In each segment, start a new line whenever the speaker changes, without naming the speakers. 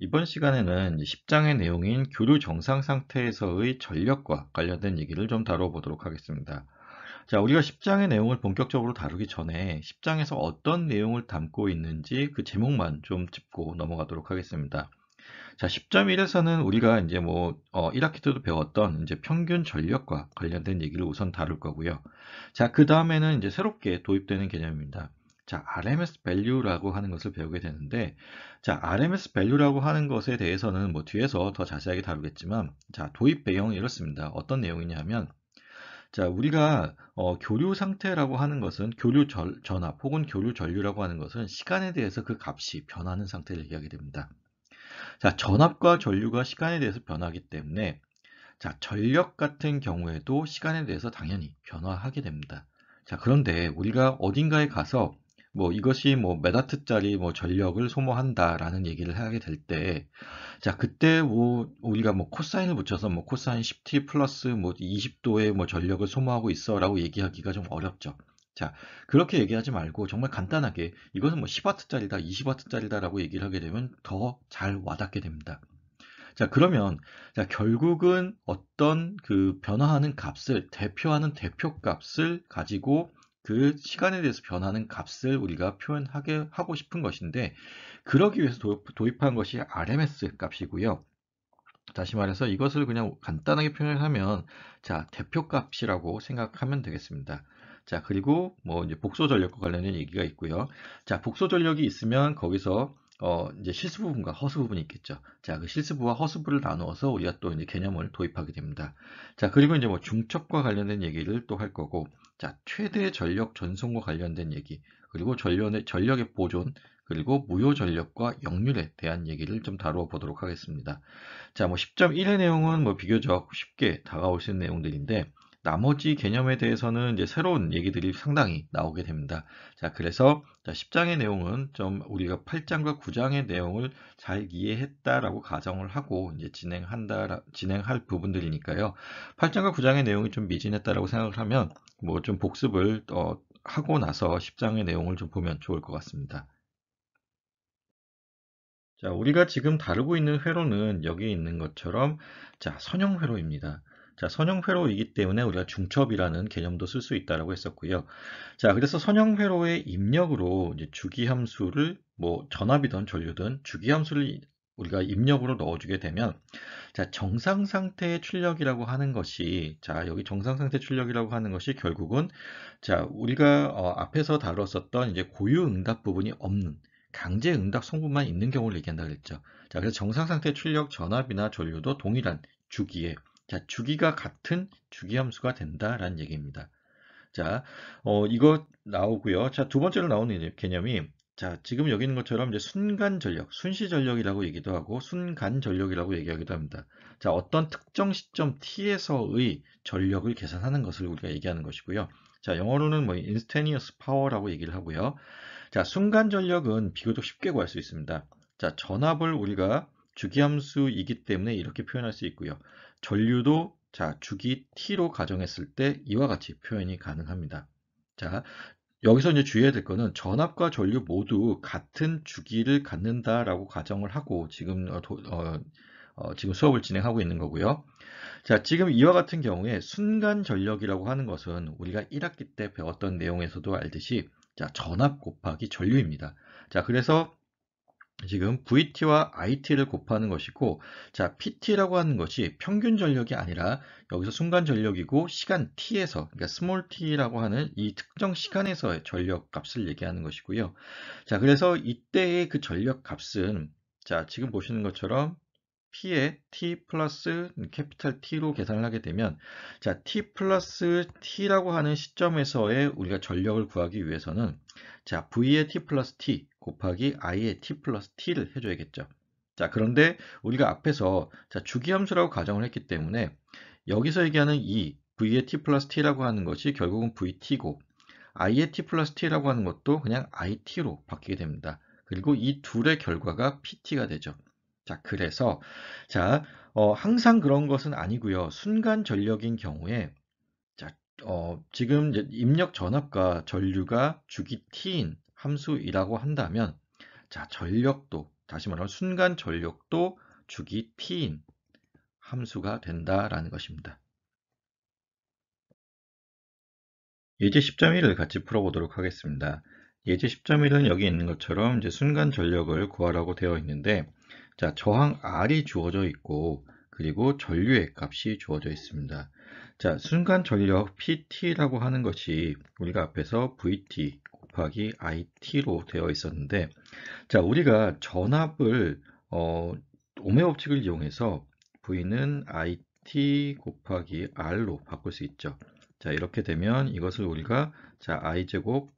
이번 시간에는 10장의 내용인 교류 정상 상태에서의 전력과 관련된 얘기를 좀 다뤄보도록 하겠습니다. 자, 우리가 10장의 내용을 본격적으로 다루기 전에 10장에서 어떤 내용을 담고 있는지 그 제목만 좀 짚고 넘어가도록 하겠습니다. 자, 10.1에서는 우리가 이제 뭐, 어, 1학기 때도 배웠던 이제 평균 전력과 관련된 얘기를 우선 다룰 거고요. 자, 그 다음에는 이제 새롭게 도입되는 개념입니다. 자, RMS value라고 하는 것을 배우게 되는데 자, RMS value라고 하는 것에 대해서는 뭐 뒤에서 더 자세하게 다루겠지만 자, 도입 배경은 이렇습니다. 어떤 내용이냐면 자, 우리가 어, 교류 상태라고 하는 것은 교류 절, 전압 혹은 교류 전류라고 하는 것은 시간에 대해서 그 값이 변하는 상태를 얘기하게 됩니다. 자, 전압과 전류가 시간에 대해서 변하기 때문에 자, 전력 같은 경우에도 시간에 대해서 당연히 변화하게 됩니다. 자, 그런데 우리가 어딘가에 가서 뭐 이것이 뭐 메다트짜리 뭐 전력을 소모한다라는 얘기를 하게 될 때, 자 그때 뭐 우리가 뭐 코사인을 붙여서 뭐 코사인 10t 플러스 뭐 20도의 뭐 전력을 소모하고 있어라고 얘기하기가 좀 어렵죠. 자 그렇게 얘기하지 말고 정말 간단하게 이것은 뭐 10와트짜리다, 20와트짜리다라고 얘기를 하게 되면 더 잘 와닿게 됩니다. 자 그러면 자 결국은 어떤 그 변화하는 값을 대표하는 대표값을 가지고 그 시간에 대해서 변하는 값을 우리가 표현하게 하고 싶은 것인데 그러기 위해서 도입, 한 것이 RMS 값이고요. 다시 말해서 이것을 그냥 간단하게 표현하면 자 대표값이라고 생각하면 되겠습니다. 자 그리고 뭐 이제 복소 전력과 관련된 얘기가 있고요. 자 복소 전력이 있으면 거기서 어, 이제 실수 부분과 허수 부분이 있겠죠. 자, 그 실수부와 허수부를 나누어서 우리가 또 이제 개념을 도입하게 됩니다. 자, 그리고 이제 뭐 중첩과 관련된 얘기를 또 할 거고, 자, 최대 전력 전송과 관련된 얘기, 그리고 전력의, 전력의 보존, 그리고 무효 전력과 역률에 대한 얘기를 좀 다루어 보도록 하겠습니다. 자, 뭐 10.1의 내용은 뭐 비교적 쉽게 다가올 수 있는 내용들인데, 나머지 개념에 대해서는 이제 새로운 얘기들이 상당히 나오게 됩니다. 자, 그래서 10장의 내용은 좀 우리가 8장과 9장의 내용을 잘 이해했다라고 가정을 하고 이제 진행한다 진행할 부분들이니까요. 8장과 9장의 내용이 좀 미진했다라고 생각을 하면 뭐 좀 복습을 어, 하고 나서 10장의 내용을 좀 보면 좋을 것 같습니다. 자, 우리가 지금 다루고 있는 회로는 여기에 있는 것처럼 자, 선형 회로입니다. 자, 선형회로이기 때문에 우리가 중첩이라는 개념도 쓸 수 있다라고 했었고요. 자, 그래서 선형회로의 입력으로 이제 주기함수를 뭐 전압이든 전류든 주기함수를 우리가 입력으로 넣어주게 되면 자 정상 상태의 출력이라고 하는 것이 자 여기 정상 상태 출력이라고 하는 것이 결국은 자 우리가 어, 앞에서 다뤘었던 이제 고유 응답 부분이 없는 강제 응답 성분만 있는 경우를 얘기한다 그랬죠. 자 그래서 정상 상태 출력 전압이나 전류도 동일한 주기에 자, 주기가 같은 주기함수가 된다라는 얘기입니다. 자, 어, 이거 나오고요. 자, 두 번째로 나오는 개념이 자, 지금 여기 있는 것처럼 이제 순간 전력, 순시 전력이라고 얘기도 하고 순간 전력이라고 얘기하기도 합니다. 자, 어떤 특정 시점 t에서의 전력을 계산하는 것을 우리가 얘기하는 것이고요. 자, 영어로는 뭐 instantaneous power라고 얘기를 하고요. 자, 순간 전력은 비교적 쉽게 구할 수 있습니다. 자, 전압을 우리가 주기함수이기 때문에 이렇게 표현할 수 있고요. 전류도 자 주기 t로 가정했을 때 이와 같이 표현이 가능합니다. 자 여기서 이제 주의해야 될 것은 전압과 전류 모두 같은 주기를 갖는다라고 가정을 하고 지금 어, 어, 어, 지금 수업을 진행하고 있는 거고요. 자, 지금 이와 같은 경우에 순간 전력이라고 하는 것은 우리가 1학기 때 배웠던 내용에서도 알듯이 자, 전압 곱하기 전류입니다. 자, 그래서 지금 VT와 IT를 곱하는 것이고 자 PT라고 하는 것이 평균 전력이 아니라 여기서 순간 전력이고 시간 T에서 그러니까 스몰 T라고 하는 이 특정 시간에서의 전력 값을 얘기하는 것이고요. 자 그래서 이때의 그 전력 값은 자 지금 보시는 것처럼 t에 t 플러스 캐피탈 T로 계산을 하게 되면 자 t 플러스 t라고 하는 시점에서의 우리가 전력을 구하기 위해서는 자 v의 t 플러스 t 곱하기 i의 t 플러스 t를 해줘야겠죠. 자 그런데 우리가 앞에서 자 주기함수라고 가정을 했기 때문에 여기서 얘기하는 이 v의 t 플러스 t라고 하는 것이 결국은 vt고 i의 t 플러스 t라고 하는 것도 그냥 it로 바뀌게 됩니다. 그리고 이 둘의 결과가 pt가 되죠. 자, 그래서 자, 어, 항상 그런 것은 아니고요. 순간 전력인 경우에 자, 어, 지금 입력 전압과 전류가 주기 t인 함수이라고 한다면 자, 전력도 다시 말하면 순간 전력도 주기 t인 함수가 된다라는 것입니다. 예제 10.1을 같이 풀어보도록 하겠습니다. 예제 10.1은 여기 있는 것처럼 이제 순간 전력을 구하라고 되어 있는데 자, 저항 R이 주어져 있고 그리고 전류의 값이 주어져 있습니다. 자, 순간 전력 PT라고 하는 것이 우리가 앞에서 VT 곱하기 IT로 되어 있었는데 자, 우리가 전압을 어, 오메 법칙을 이용해서 V는 IT 곱하기 R로 바꿀 수 있죠. 자, 이렇게 되면 이것을 우리가 자, I제곱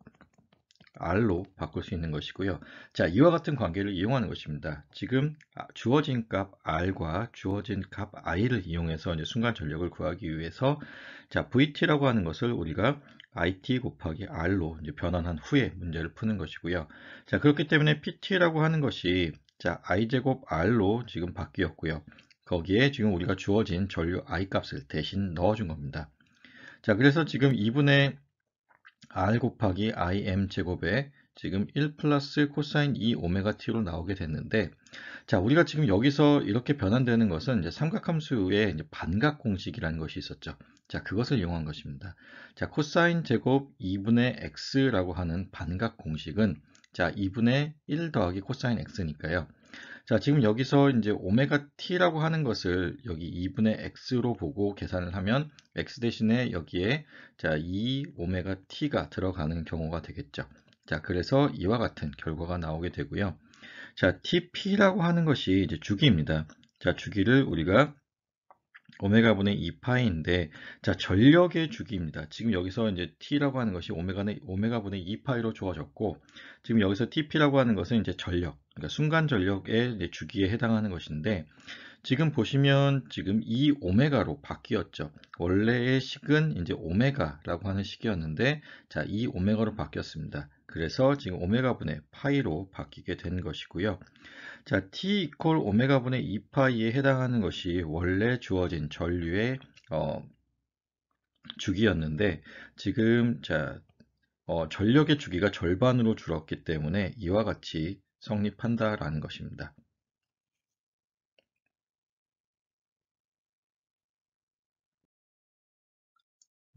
R로 바꿀 수 있는 것이고요. 자, 이와 같은 관계를 이용하는 것입니다. 지금 아, 주어진 값 R과 주어진 값 I를 이용해서 이제 순간 전력을 구하기 위해서 자, VT라고 하는 것을 우리가 IT 곱하기 R로 이제 변환한 후에 문제를 푸는 것이고요. 자, 그렇기 때문에 PT라고 하는 것이 자, I제곱 R로 지금 바뀌었고요. 거기에 지금 우리가 주어진 전류 I 값을 대신 넣어준 겁니다. 자, 그래서 지금 2분의 r 곱하기 im 제곱에 지금 1 플러스 코사인 2 오메가 t로 나오게 됐는데 자 우리가 지금 여기서 이렇게 변환되는 것은 이제 삼각함수의 이제 반각 공식이라는 것이 있었죠. 자 그것을 이용한 것입니다. 자 코사인 제곱 2분의 x라고 하는 반각 공식은 자 2분의 1 더하기 코사인 x니까요. 자, 지금 여기서 이제 오메가 t라고 하는 것을 여기 2분의 x로 보고 계산을 하면 x 대신에 여기에 자, 2 오메가 t가 들어가는 경우가 되겠죠. 자, 그래서 이와 같은 결과가 나오게 되고요. 자, tp라고 하는 것이 이제 주기입니다. 자, 주기를 우리가 오메가분의 2파이인데 자 전력의 주기입니다. 지금 여기서 이제 T라고 하는 것이 오메가는 오메가분의 2파이로 좋아졌고 지금 여기서 TP라고 하는 것은 이제 전력, 그러니까 순간 전력의 주기에 해당하는 것인데 지금 보시면 지금 이 오메가로 바뀌었죠. 원래의 식은 이제 오메가라고 하는 식이었는데 자이 오메가로 바뀌었습니다. 그래서 지금 오메가분의 파이로 바뀌게 된 것이고요. 자, t 이퀄 오메가분의 2파이에 해당하는 것이 원래 주어진 전류의 어, 주기였는데 지금 자 어, 전력의 주기가 절반으로 줄었기 때문에 이와 같이 성립한다라는 것입니다.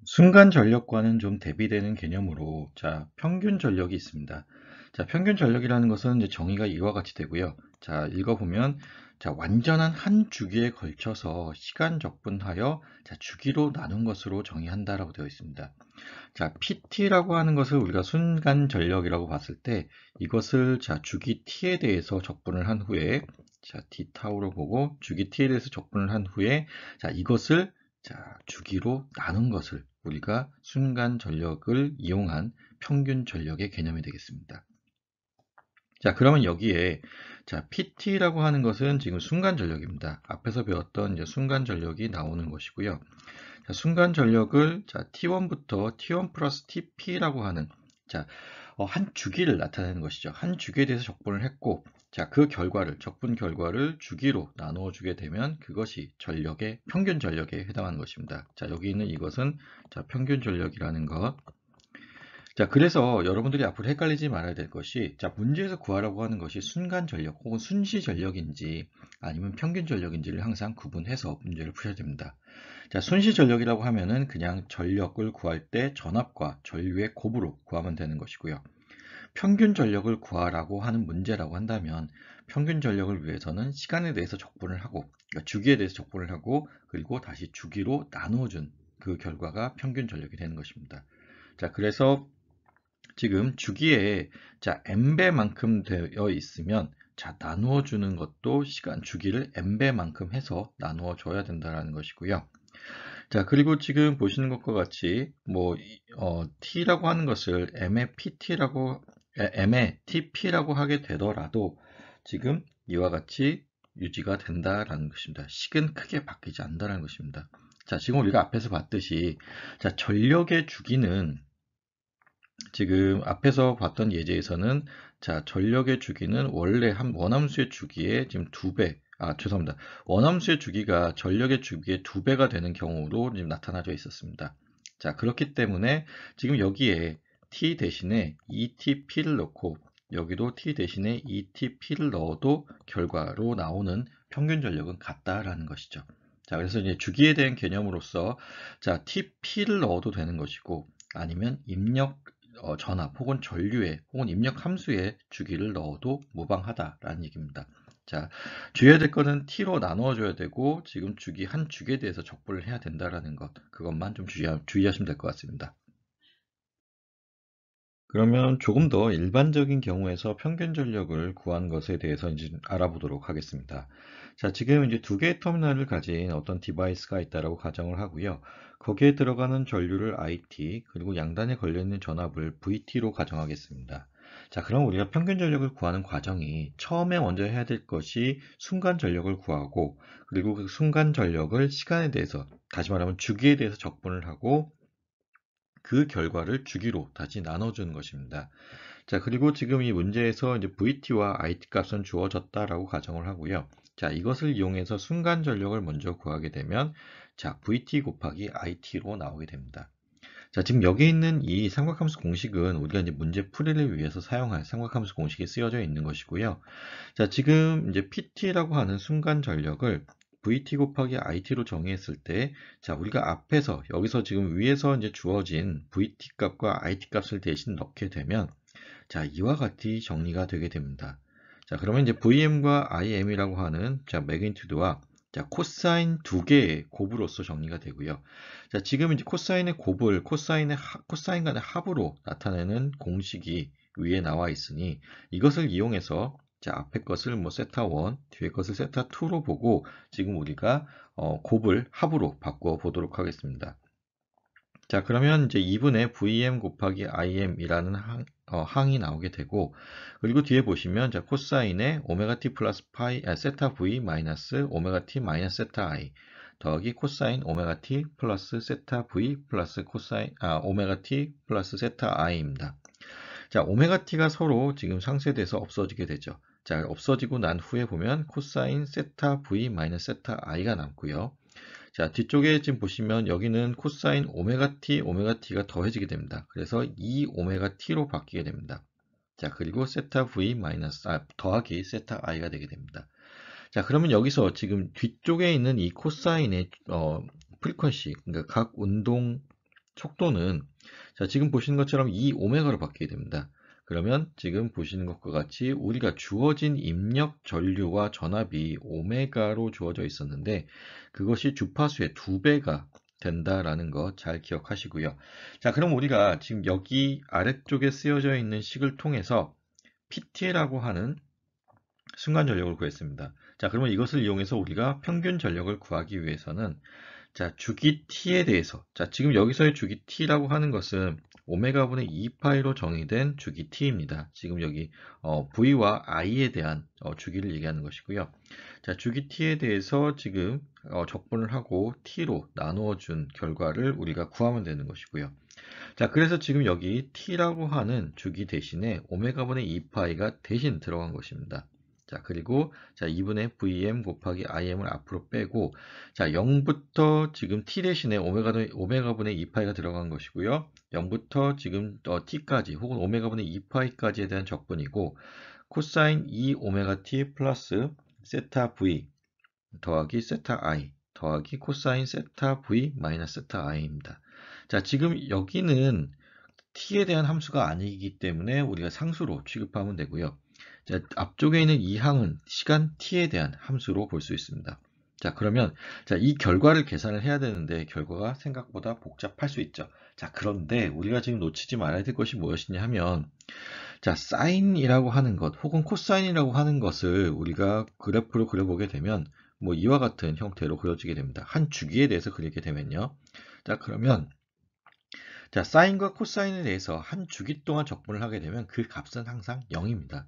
순간 전력과는 좀 대비되는 개념으로 자 평균 전력이 있습니다. 자 평균 전력이라는 것은 이제 정의가 이와 같이 되고요. 자 읽어보면 자 완전한 한 주기에 걸쳐서 시간 적분하여 자 주기로 나눈 것으로 정의한다라고 되어 있습니다. 자 PT라고 하는 것을 우리가 순간 전력이라고 봤을 때 이것을 자 주기 T에 대해서 적분을 한 후에 자 d타우로 보고 주기 T에 대해서 적분을 한 후에 자 이것을 자, 주기로 나눈 것을 우리가 순간 전력을 이용한 평균 전력의 개념이 되겠습니다. 자 그러면 여기에 자 PT라고 하는 것은 지금 순간 전력입니다. 앞에서 배웠던 이제 순간 전력이 나오는 것이고요. 자, 순간 전력을 자 T1부터 T1 플러스 TP라고 하는 자한 어, 주기를 나타내는 것이죠. 한 주기에 대해서 적분을 했고 자, 그 결과를 적분 결과를 주기로 나누어 주게 되면 그것이 전력의 평균 전력에 해당하는 것입니다. 자, 여기 있는 이것은 자, 평균 전력이라는 것. 자, 그래서 여러분들이 앞으로 헷갈리지 말아야 될 것이 자, 문제에서 구하라고 하는 것이 순간 전력 혹은 순시 전력인지 아니면 평균 전력인지를 항상 구분해서 문제를 푸셔야 됩니다. 자, 순시 전력이라고 하면은 그냥 전력을 구할 때 전압과 전류의 곱으로 구하면 되는 것이고요. 평균 전력을 구하라고 하는 문제라고 한다면 평균 전력을 위해서는 시간에 대해서 적분을 하고 그러니까 주기에 대해서 적분을 하고 그리고 다시 주기로 나누어준 그 결과가 평균 전력이 되는 것입니다. 자 그래서 지금 주기에 자 m배만큼 되어 있으면 자 나누어 주는 것도 시간 주기를 m배만큼 해서 나누어 줘야 된다라는 것이고요. 자 그리고 지금 보시는 것과 같이 뭐 어, t라고 하는 것을 m의 pt라고 m에 tp라고 하게 되더라도 지금 이와 같이 유지가 된다라는 것입니다. 식은 크게 바뀌지 않는다는 것입니다. 자, 지금 우리가 앞에서 봤듯이 자, 전력의 주기는 지금 앞에서 봤던 예제에서는 자, 전력의 주기는 원래 한 원함수의 주기에 지금 두 배, 아, 죄송합니다. 원함수의 주기가 전력의 주기의 두 배가 되는 경우로 지금 나타나져 있었습니다. 자, 그렇기 때문에 지금 여기에 t 대신에 etp를 넣고 여기도 t 대신에 etp를 넣어도 결과로 나오는 평균 전력은 같다라는 것이죠. 자, 그래서 이제 주기에 대한 개념으로서 자, tp를 넣어도 되는 것이고 아니면 입력 어, 전압 혹은 전류에 혹은 입력 함수에 주기를 넣어도 무방하다라는 얘기입니다. 자, 주의해야 될 거는 t로 나누어줘야 되고 지금 주기 한 주기에 대해서 적분을 해야 된다라는 것 그것만 좀 주의하, 주의하시면 될 것 같습니다. 그러면 조금 더 일반적인 경우에서 평균 전력을 구한 것에 대해서 이제 알아보도록 하겠습니다. 자, 지금 이제 두 개의 터미널을 가진 어떤 디바이스가 있다라고 가정을 하고요. 거기에 들어가는 전류를 IT 그리고 양단에 걸려 있는 전압을 VT로 가정하겠습니다. 자, 그럼 우리가 평균 전력을 구하는 과정이 처음에 먼저 해야 될 것이 순간 전력을 구하고 그리고 그 순간 전력을 시간에 대해서 다시 말하면 주기에 대해서 적분을 하고 그 결과를 주기로 다시 나눠주는 것입니다. 자, 그리고 지금 이 문제에서 이제 VT와 IT 값은 주어졌다라고 가정을 하고요. 자, 이것을 이용해서 순간 전력을 먼저 구하게 되면 자, VT 곱하기 IT로 나오게 됩니다. 자, 지금 여기 있는 이 삼각함수 공식은 우리가 이제 문제 풀이를 위해서 사용할 삼각함수 공식이 쓰여져 있는 것이고요. 자, 지금 이제 PT라고 하는 순간 전력을 vt 곱하기 it로 정의했을 때, 자, 우리가 앞에서, 여기서 지금 위에서 이제 주어진 vt 값과 it 값을 대신 넣게 되면, 자, 이와 같이 정리가 되게 됩니다. 자, 그러면 이제 vm과 im이라고 하는, 자, 매그니튜드와 자, 코사인 두 개의 곱으로서 정리가 되고요. 자, 지금 이제 코사인의 곱을 코사인의 하, 코사인 간의 합으로 나타내는 공식이 위에 나와 있으니 이것을 이용해서 자, 앞에 것을 뭐 세타1, 뒤에 것을 세타2로 보고 지금 우리가 어, 곱을 합으로 바꿔 보도록 하겠습니다. 자, 그러면 이제 2분의 vm 곱하기 im이라는 항, 어, 항이 나오게 되고 그리고 뒤에 보시면 자, 코사인의 오메가 t 플러스 파이 아, 세타 v 마이너스 오메가 t 마이너스 세타 i 더하기 코사인 오메가 t 플러스 세타 v 플러스 코사인 아 오메가 t 플러스 세타 i입니다. 자, 오메가 t가 서로 지금 상쇄돼서 없어지게 되죠. 자, 없어지고 난 후에 보면 코사인 세타 v 마이너 세타 i가 남고요. 자, 뒤쪽에 지금 보시면 여기는 코사인 오메가 t 오메가 t가 더해지게 됩니다. 그래서 2 오메가 t로 바뀌게 됩니다. 자, 그리고 세타 v 마이너스 아, 더하기 세타 i가 되게 됩니다. 자, 그러면 여기서 지금 뒤쪽에 있는 이 코사인의 어, 프리퀀시, 그러니까 각 운동 속도는 자, 지금 보시는 것처럼 2 오메가로 바뀌게 됩니다. 그러면 지금 보시는 것과 같이 우리가 주어진 입력 전류와 전압이 오메가로 주어져 있었는데 그것이 주파수의 두배가 된다라는 거 잘 기억하시고요. 자 그럼 우리가 지금 여기 아래쪽에 쓰여져 있는 식을 통해서 PT라고 하는 순간 전력을 구했습니다. 자 그러면 이것을 이용해서 우리가 평균 전력을 구하기 위해서는 자 주기 t에 대해서 자 지금 여기서의 주기 t라고 하는 것은 오메가분의 2파이로 정의된 주기 t입니다. 지금 여기 어, v와 i에 대한 어, 주기를 얘기하는 것이고요. 자, 주기 t에 대해서 지금 어, 적분을 하고 t로 나누어 준 결과를 우리가 구하면 되는 것이고요. 자, 그래서 지금 여기 t라고 하는 주기 대신에 오메가분의 2파이가 대신 들어간 것입니다. 자, 그리고 자, 2분의 vm 곱하기 im을 앞으로 빼고 자, 0부터 지금 t 대신에 오메가, 오메가분의 2파이가 들어간 것이고요. 0부터 지금 어, t까지 혹은 오메가분의 2파이까지에 대한 적분이고 코사인 2 오메가 t 플러스 세타 v 더하기 세타 i 더하기 코사인 세타 v 마이너스 세타 i입니다. 자, 지금 여기는 t에 대한 함수가 아니기 때문에 우리가 상수로 취급하면 되고요. 자, 앞쪽에 있는 이 항은 시간 t에 대한 함수로 볼 수 있습니다. 자 그러면 자, 이 결과를 계산을 해야 되는데 결과가 생각보다 복잡할 수 있죠. 자 그런데 우리가 지금 놓치지 말아야 될 것이 무엇이냐 하면 자 사인이라고 하는 것 혹은 코사인이라고 하는 것을 우리가 그래프로 그려보게 되면 뭐 이와 같은 형태로 그려지게 됩니다. 한 주기에 대해서 그리게 되면요. 자 그러면 자 사인과 코사인에 대해서 한 주기 동안 적분을 하게 되면 그 값은 항상 0입니다.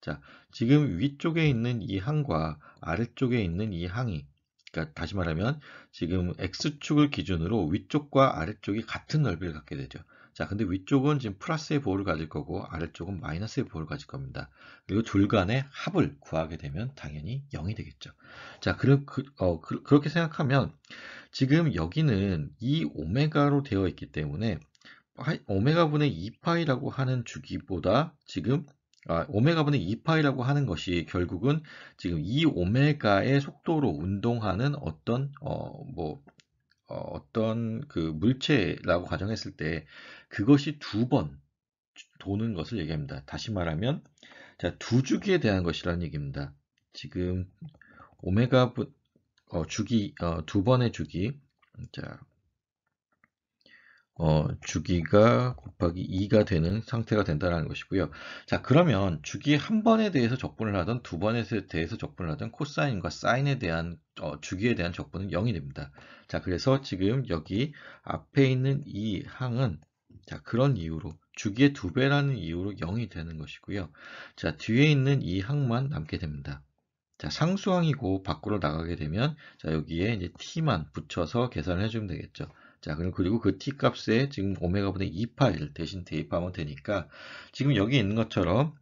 자, 지금 위쪽에 있는 이 항과 아래쪽에 있는 이 항이 그러니까 다시 말하면 지금 x축을 기준으로 위쪽과 아래쪽이 같은 넓이를 갖게 되죠. 자, 근데 위쪽은 지금 플러스의 보호를 가질 거고 아래쪽은 마이너스의 보호를 가질 겁니다. 그리고 둘 간의 합을 구하게 되면 당연히 0이 되겠죠. 자, 그 그, 어, 그, 그렇게 생각하면 지금 여기는 이 오메가로 되어 있기 때문에 오메가분의 2파이라고 하는 주기보다 지금 아, 오메가분의 2파이라고 하는 것이 결국은 지금 이 오메가의 속도로 운동하는 어떤 어, 뭐 어, 떤그 물체라고 가정했을 때 그것이 두 번 도는 것을 얘기합니다. 다시 말하면 자, 두 주기에 대한 것이라는 얘기입니다. 지금 오메가 부, 어, 주기 어, 두 번의 주기 자 어, 주기가 곱하기 2가 되는 상태가 된다는 것이고요. 자 그러면 주기 한 번에 대해서 적분을 하던 두 번에 대해서 적분을 하던 코사인과 사인에 대한 어, 주기에 대한 적분은 0이 됩니다. 자 그래서 지금 여기 앞에 있는 이 항은 자 그런 이유로 주기의 두 배라는 이유로 0이 되는 것이고요. 자 뒤에 있는 이 항만 남게 됩니다. 자 상수항이고 밖으로 나가게 되면 자 여기에 이제 t만 붙여서 계산을 해주면 되겠죠. 자, 그리고그 t 값에 지금 오메가분의 2파를 대신 대입하면 되니까 지금 여기 있는 것처럼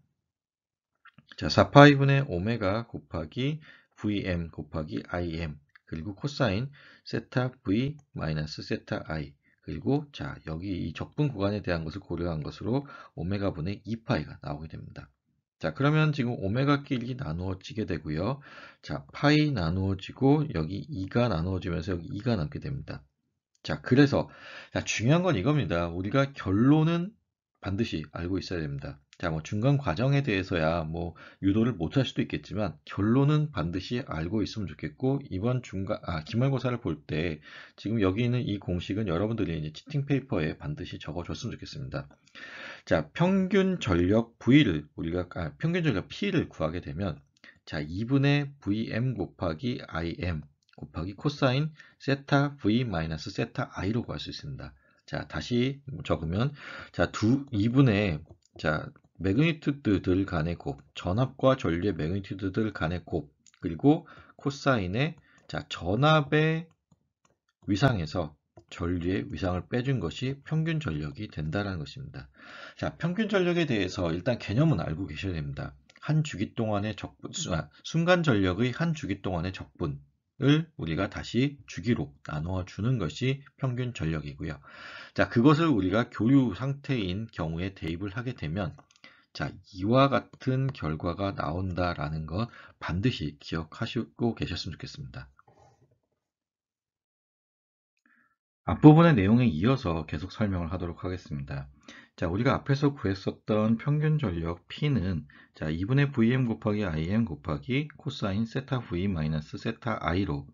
자, 4파이분의 오메가 곱하기 vm 곱하기 im 그리고 코사인 세타 v 마이너스 세타 i 그리고 자 여기 이 적분 구간에 대한 것을 고려한 것으로 오메가 분의 2파이가 나오게 됩니다. 자 그러면 지금 오메가 길이 나누어지게 되고요. 자 파이 나누어지고 여기 2가 나누어지면서 여기 2가 남게 됩니다. 자, 그래서 자, 중요한 건 이겁니다. 우리가 결론은 반드시 알고 있어야 됩니다. 자, 뭐 중간 과정에 대해서야 뭐 유도를 못할 수도 있겠지만 결론은 반드시 알고 있으면 좋겠고 이번 중간 아 기말고사를 볼 때 지금 여기 있는 이 공식은 여러분들이 이제 치팅 페이퍼에 반드시 적어줬으면 좋겠습니다. 자, 평균 전력 V를 우리가 아, 평균 전력 P를 구하게 되면 자, 2분의 VM 곱하기 IM 곱하기 코사인 세타 v 마이너스 세타 i로 구할 수 있습니다. 자 다시 적으면 자두 2분의 자 매그니튜드들 간의 곱 전압과 전류의 매그니튜드들 간의 곱 그리고 코사인의 자 전압의 위상에서 전류의 위상을 빼준 것이 평균 전력이 된다는 것입니다. 자 평균 전력에 대해서 일단 개념은 알고 계셔야 됩니다. 한 주기 동안의 적분 아, 순간 전력의 한 주기 동안의 적분 을 우리가 다시 주기로 나누어 주는 것이 평균 전력이고요. 자, 그것을 우리가 교류 상태인 경우에 대입을 하게 되면 자, 이와 같은 결과가 나온다라는 것 반드시 기억하시고 계셨으면 좋겠습니다. 앞부분의 내용에 이어서 계속 설명을 하도록 하겠습니다. 자, 우리가 앞에서 구했었던 평균 전력 P는 자, 2분의 Vm 곱하기 Im 곱하기 코사인 세타 V 마이너스 세타 I로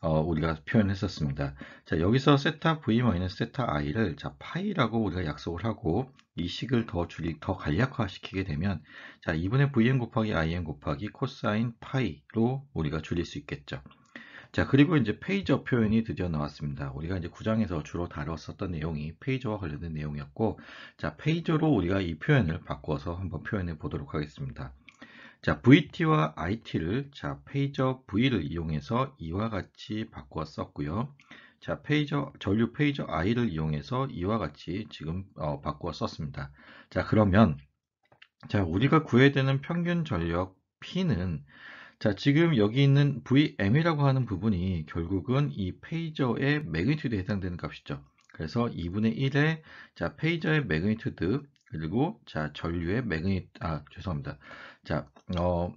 어, 우리가 표현했었습니다. 자, 여기서 세타 V 마이너스 세타 I를 자, 파이라고 우리가 약속을 하고 이 식을 더 줄이 더 간략화시키게 되면 자, 2분의 Vm 곱하기 Im 곱하기 코사인 파이로 우리가 줄일 수 있겠죠. 자, 그리고 이제 페이저 표현이 드디어 나왔습니다. 우리가 이제 구장에서 주로 다뤘었던 내용이 페이저와 관련된 내용이었고, 자, 페이저로 우리가 이 표현을 바꿔서 한번 표현해 보도록 하겠습니다. 자, VT와 IT를 자, 페이저 V를 이용해서 이와 같이 바꿔 썼고요. 자, 페이저 전류 페이저 I를 이용해서 이와 같이 지금 어, 바꿔 썼습니다. 자, 그러면 자, 우리가 구해야 되는 평균 전력 P는 자, 지금 여기 있는 VM이라고 하는 부분이 결국은 이 페이저의 매그니튜드에 해당되는 값이죠. 그래서 2분의 1에 자, 페이저의 매그니튜드 그리고 자, 전류의 매그니 아, 죄송합니다. 자, 어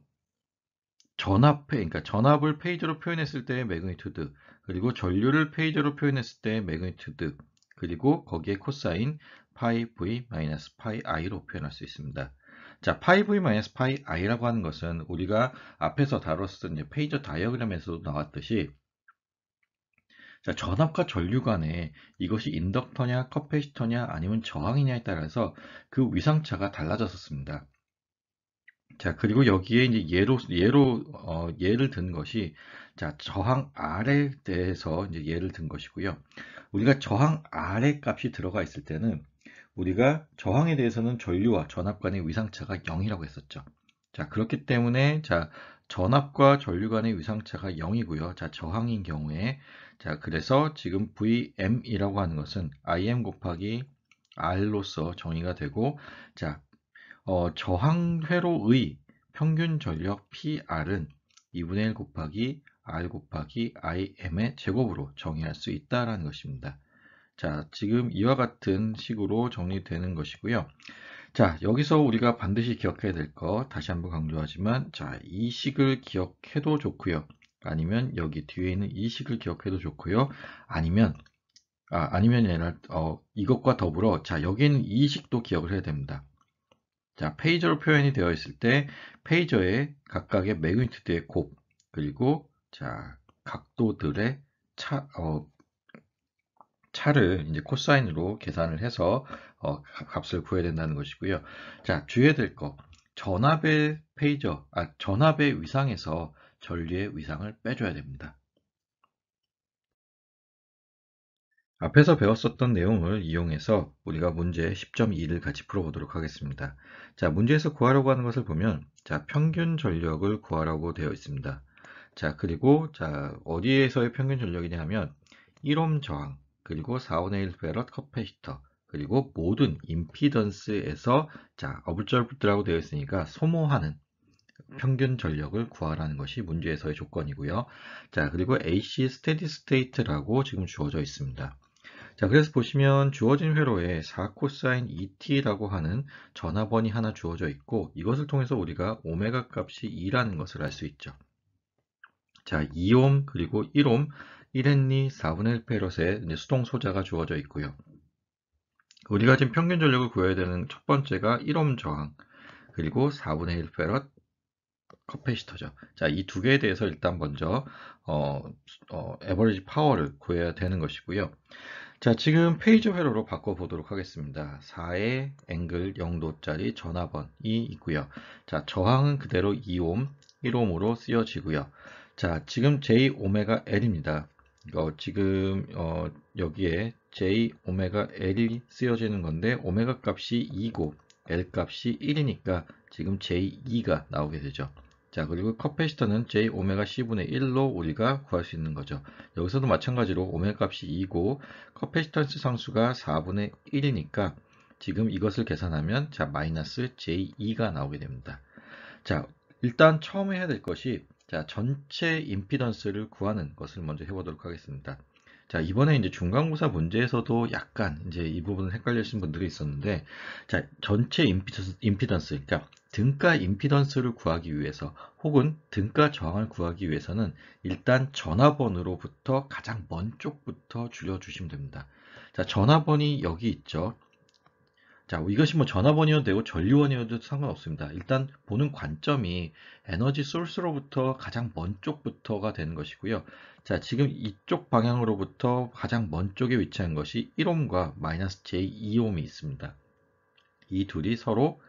전압 그러니까 전압을 페이저로 표현했을 때의 매그니튜드 그리고 전류를 페이저로 표현했을 때의 매그니튜드 그리고 거기에 코사인 파이 v 마이너스 파이 i로 표현할 수 있습니다. 자, 파이 v 마이너스 파이 i라고 하는 것은 우리가 앞에서 다뤘던 페이저 다이어그램에서도 나왔듯이 자, 전압과 전류 간에 이것이 인덕터냐 커패시터냐 아니면 저항이냐에 따라서 그 위상차가 달라졌었습니다. 자, 그리고 여기에 이제 예로 예로 어, 예를 든 것이 자, 저항 R에 대해서 이제 예를 든 것이고요. 우리가 저항 R의 값이 들어가 있을 때는 우리가 저항에 대해서는 전류와 전압 간의 위상차가 0이라고 했었죠. 자, 그렇기 때문에 자, 전압과 전류 간의 위상차가 0이고요. 자, 저항인 경우에 자, 그래서 지금 Vm이라고 하는 것은 Im 곱하기 R로서 정의가 되고 자, 어, 저항 회로의 평균 전력 PR은 2분의 1 곱하기 R 곱하기 Im의 제곱으로 정의할 수 있다라는 것입니다. 자, 지금 이와 같은 식으로 정리되는 것이고요. 자, 여기서 우리가 반드시 기억해야 될 거 다시 한번 강조하지만 자, 이 식을 기억해도 좋고요. 아니면 여기 뒤에 있는 이 식을 기억해도 좋고요. 아니면 아, 아니면 얘는 어, 이것과 더불어 자, 여기는 이 식도 기억을 해야 됩니다. 자, 페이저로 표현이 되어 있을 때 페이저의 각각의 매그니트드의 곱 그리고 자, 각도들의 차, 어, 차를 이제 코사인으로 계산을 해서 어, 값을 구해야 된다는 것이고요. 자, 주의해야 될 거. 전압의 페이저, 아, 전압의 위상에서 전류의 위상을 빼줘야 됩니다. 앞에서 배웠었던 내용을 이용해서 우리가 문제 10.2를 같이 풀어보도록 하겠습니다. 자, 문제에서 구하려고 하는 것을 보면, 자, 평균 전력을 구하라고 되어 있습니다. 자, 그리고, 자, 어디에서의 평균 전력이냐 하면, 1옴 저항, 그리고 4분의 1페럿 커패시터 그리고 모든 임피던스에서 자어불절트라고 되어 있으니까 소모하는 음. 평균 전력을 구하라는 것이 문제에서의 조건이고요. 자 그리고 AC 스테디 스테이트라고 지금 주어져 있습니다. 자 그래서 보시면 주어진 회로에 4코사인 ET라고 하는 전화번이 하나 주어져 있고 이것을 통해서 우리가 오메가 값이 2라는 것을 알 수 있죠. 자 2옴 그리고 1옴 1헨리 4분의 1페럿에 수동 소자가 주어져 있고요. 우리가 지금 평균 전력을 구해야 되는 첫 번째가 1옴 저항, 그리고 4분의 1페럿 커패시터죠. 자, 이 두 개에 대해서 일단 먼저 어, 어, 에버리지 파워를 구해야 되는 것이고요. 자, 지금 페이지 회로로 바꿔보도록 하겠습니다. 4의 앵글 0도짜리 전화번이 있고요. 자, 저항은 그대로 2옴, 1옴으로 쓰여지고요. 자, 지금 J 오메가 L입니다. 어, 지금 어, 여기에 j 오메가 l이 쓰여지는 건데 오메가 값이 2고 l 값이 1이니까 지금 j2가 나오게 되죠. 자 그리고 커패시터는 j 오메가 c분의 1로 우리가 구할 수 있는 거죠. 여기서도 마찬가지로 오메가 값이 2고 커패시턴스 상수가 4분의 1이니까 지금 이것을 계산하면 자 마이너스 j2가 나오게 됩니다. 자 일단 처음 에 해야 될 것이 자, 전체 임피던스를 구하는 것을 먼저 해보도록 하겠습니다. 자, 이번에 이제 중간고사 문제에서도 약간 이제 이 부분을 헷갈리신 분들이 있었는데, 자, 전체 임피던스, 임피던스, 그러니까 등가 임피던스를 구하기 위해서 혹은 등가 저항을 구하기 위해서는 일단 전화번호로부터 가장 먼 쪽부터 줄여주시면 됩니다. 자, 전화번이 여기 있죠. 자, 이것이 뭐전화번이어도 되고 전류원이어도 상관없습니다. 일단 보는 관점이 에너지 소스로부터 가장 먼 쪽부터가 되는 것이고요. 자, 지금 이쪽 방향으로부터 가장 먼 쪽에 위치한 것이 1옴과 마이너스 j 2옴이 있습니다. 이 둘이 서로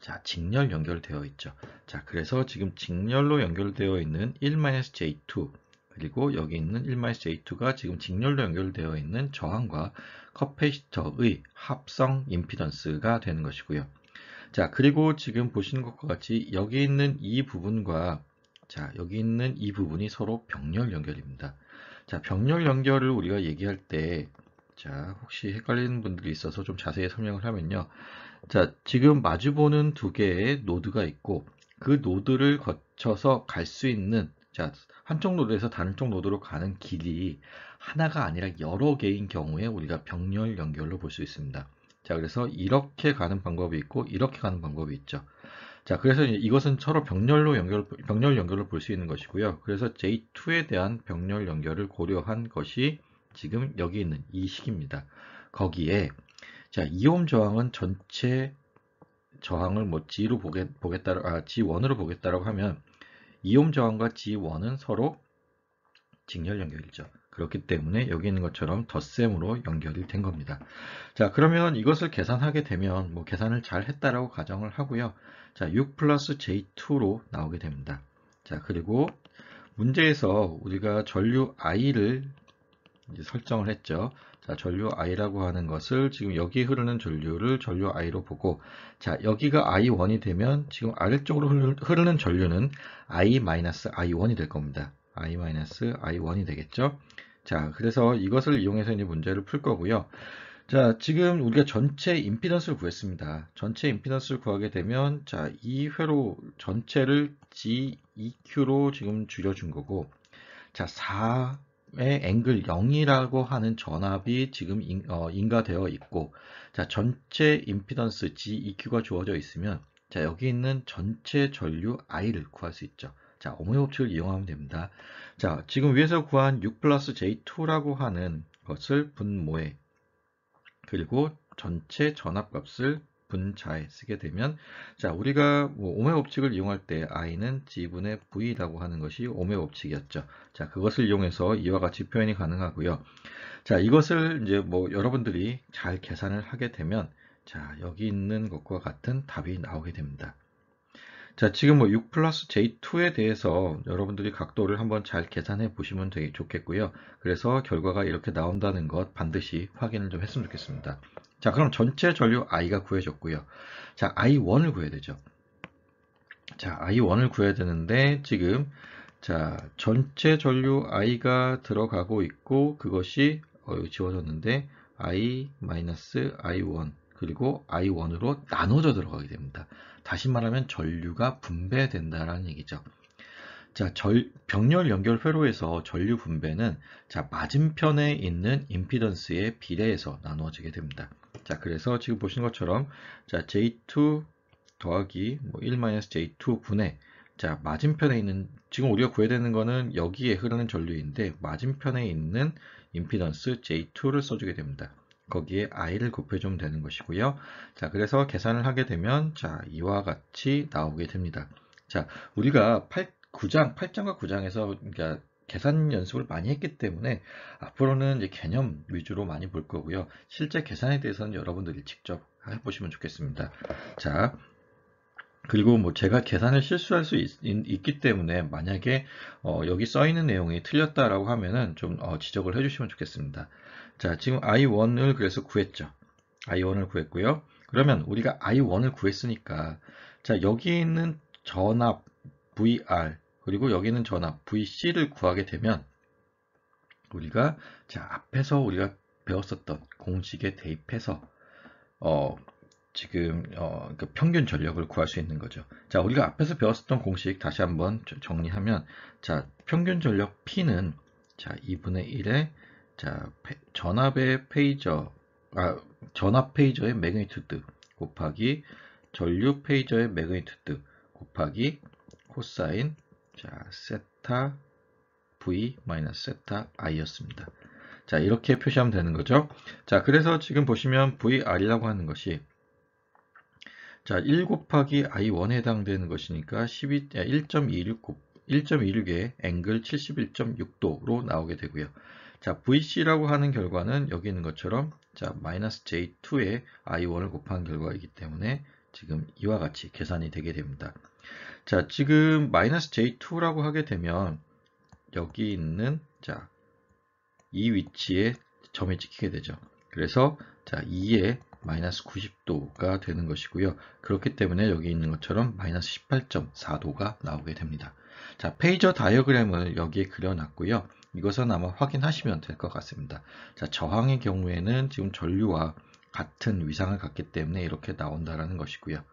자, 직렬 연결되어 있죠. 자, 그래서 지금 직렬로 연결되어 있는 1-J2 그리고 여기 있는 1-J2가 지금 직렬로 연결되어 있는 저항과 커패시터의 합성 임피던스가 되는 것이고요. 자, 그리고 지금 보시는 것과 같이 여기 있는 이 부분과 자, 여기 있는 이 부분이 서로 병렬 연결입니다. 자, 병렬 연결을 우리가 얘기할 때 자, 혹시 헷갈리는 분들이 있어서 좀 자세히 설명을 하면요. 자, 지금 마주보는 두 개의 노드가 있고 그 노드를 거쳐서 갈 수 있는 자, 한쪽 노드에서 다른 쪽 노드로 가는 길이 하나가 아니라 여러 개인 경우에 우리가 병렬 연결로 볼 수 있습니다. 자, 그래서 이렇게 가는 방법이 있고 이렇게 가는 방법이 있죠. 자, 그래서 이것은 서로 병렬로 연결 병렬 연결을 볼 수 있는 것이고요. 그래서 J2에 대한 병렬 연결을 고려한 것이 지금 여기 있는 이 식입니다. 거기에 자, 이옴 저항은 전체 저항을 뭐 G로 보겠, 보겠다, 아, G1으로 보겠다라고 하면 이옴 저항과 G1은 서로 직렬 연결이죠. 그렇기 때문에 여기 있는 것처럼 덧셈으로 연결이 된 겁니다. 자 그러면 이것을 계산하게 되면 뭐 계산을 잘 했다라고 가정을 하고요. 자6 플러스 J2로 나오게 됩니다. 자 그리고 문제에서 우리가 전류 I를 설정을 했죠. 자, 전류 i라고 하는 것을 지금 여기 흐르는 전류를 전류 i로 보고 자, 여기가 i1이 되면 지금 아래쪽으로 흐르는 전류는 i-i1이 될 겁니다. i-i1이 되겠죠? 자, 그래서 이것을 이용해서 이제 문제를 풀 거고요. 자, 지금 우리가 전체 임피던스를 구했습니다. 전체 임피던스를 구하게 되면 자, 이 회로 전체를 G, EQ로 지금 줄여준 거고 자, 4의 앵글 0이라고 하는 전압이 지금 인, 어, 가되어 있고 자 전체 임피던스 GEQ가 주어져 있으면 자 여기 있는 전체 전류 I를 구할 수 있죠. 자 오음의 법칙을 이용하면 됩니다. 자 지금 위에서 구한 6 플러스 J2라고 하는 것을 분모해 그리고 전체 전압값을 분자에 쓰게 되면 자 우리가 뭐 오메 법칙을 이용할 때 i는 지분의 v라고 하는 것이 오메 법칙이었죠. 자 그것을 이용해서 이와 같이 표현이 가능하고요. 자 이것을 이제 뭐 여러분들이 잘 계산을 하게 되면 자 여기 있는 것과 같은 답이 나오게 됩니다. 자, 지금 뭐 6 플러스 J2에 대해서 여러분들이 각도를 한번 잘 계산해 보시면 되게 좋겠고요. 그래서 결과가 이렇게 나온다는 것 반드시 확인을 좀 했으면 좋겠습니다. 자, 그럼 전체 전류 I가 구해졌고요. 자, I1을 구해야 되죠. 자, I1을 구해야 되는데 지금 자, 전체 전류 I가 들어가고 있고 그것이 어, 지워졌는데 I-I1 그리고 I1으로 나눠져 들어가게 됩니다. 다시 말하면 전류가 분배된다라는 얘기죠. 자, 절, 병렬 연결 회로에서 전류 분배는 자, 맞은편에 있는 임피던스에 비례해서 나누어지게 됩니다. 자, 그래서 지금 보신 것처럼 자, J2 더하기 뭐 1-J2 분의 자, 맞은편에 있는 지금 우리가 구해야 되는 거는 여기에 흐르는 전류인데 맞은편에 있는 임피던스 J2를 써주게 됩니다. 거기에 i를 곱해주면 되는 것이고요. 자, 그래서 계산을 하게 되면 자, 이와 같이 나오게 됩니다. 자, 우리가 8, 9장, 8장과 9장에서 그러니까 계산 연습을 많이 했기 때문에 앞으로는 이제 개념 위주로 많이 볼 거고요. 실제 계산에 대해서는 여러분들이 직접 해보시면 좋겠습니다. 자, 그리고 뭐 제가 계산을 실수할 수 있, 기 때문에 만약에 어, 여기 써 있는 내용이 틀렸다라고 하면은 좀 어, 지적을 해주시면 좋겠습니다. 자, 지금 i1을 그래서 구했죠. i1을 구했고요. 그러면 우리가 i1을 구했으니까 자, 여기 에 있는 전압 vr 그리고 여기는 전압 vc를 구하게 되면 우리가 자, 앞에서 우리가 배웠었던 공식에 대입해서 어, 지금 어, 그 평균 전력을 구할 수 있는 거죠. 자, 우리가 앞에서 배웠었던 공식 다시 한번 정리하면 자, 평균 전력 P는 자, 2분의 1에 자, 페, 전압의 페이저, 아, 전압 페이저의 매그니튜드 곱하기 전류 페이저의 매그니튜드 곱하기 코사인 자, 세타 v 마이너스 세타 i였습니다. 자, 이렇게 표시하면 되는 거죠. 자, 그래서 지금 보시면 vr이라고 하는 것이 자, 1 곱하기 i1에 해당되는 것이니까 12, 1.26 1.26의 앵글 71.6도로 나오게 되고요. 자, VC라고 하는 결과는 여기 있는 것처럼 자, 마이너스 J2에 I1을 곱한 결과이기 때문에 지금 이와 같이 계산이 되게 됩니다. 자, 지금 마이너스 J2라고 하게 되면 여기 있는 자, 이 위치에 점이 찍히게 되죠. 그래서 자, 2에 마이너스 90도가 되는 것이고요. 그렇기 때문에 여기 있는 것처럼 마이너스 18.4도가 나오게 됩니다. 자, 페이저 다이어그램을 여기에 그려놨고요. 이것은 아마 확인하시면 될 것 같습니다. 자, 저항의 경우에는 지금 전류와 같은 위상을 갖기 때문에 이렇게 나온다라는 것이고요.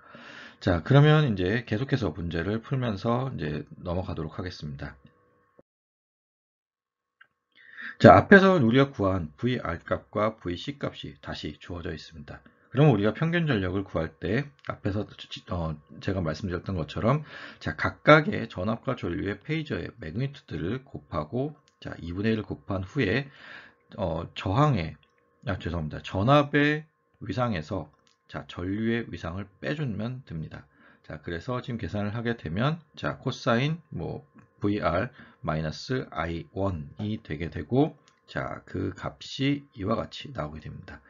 자, 그러면 이제 계속해서 문제를 풀면서 이제 넘어가도록 하겠습니다. 자, 앞에서 우리가 구한 VR 값과 VC 값이 다시 주어져 있습니다. 그럼 우리가 평균 전력을 구할 때 앞에서 어 제가 말씀드렸던 것처럼 자 각각의 전압과 전류의 페이저의 매그니트드를 곱하고 자, 2분의 1을 곱한 후에 어, 저항의 아, 죄송합니다. 전압의 위상에서 자, 전류의 위상을 빼주면 됩니다. 자, 그래서 지금 계산을 하게 되면 자, 코사인 뭐 VR 마이너스 I1이 되게 되고 자, 그 값이 이와 같이 나오게 됩니다.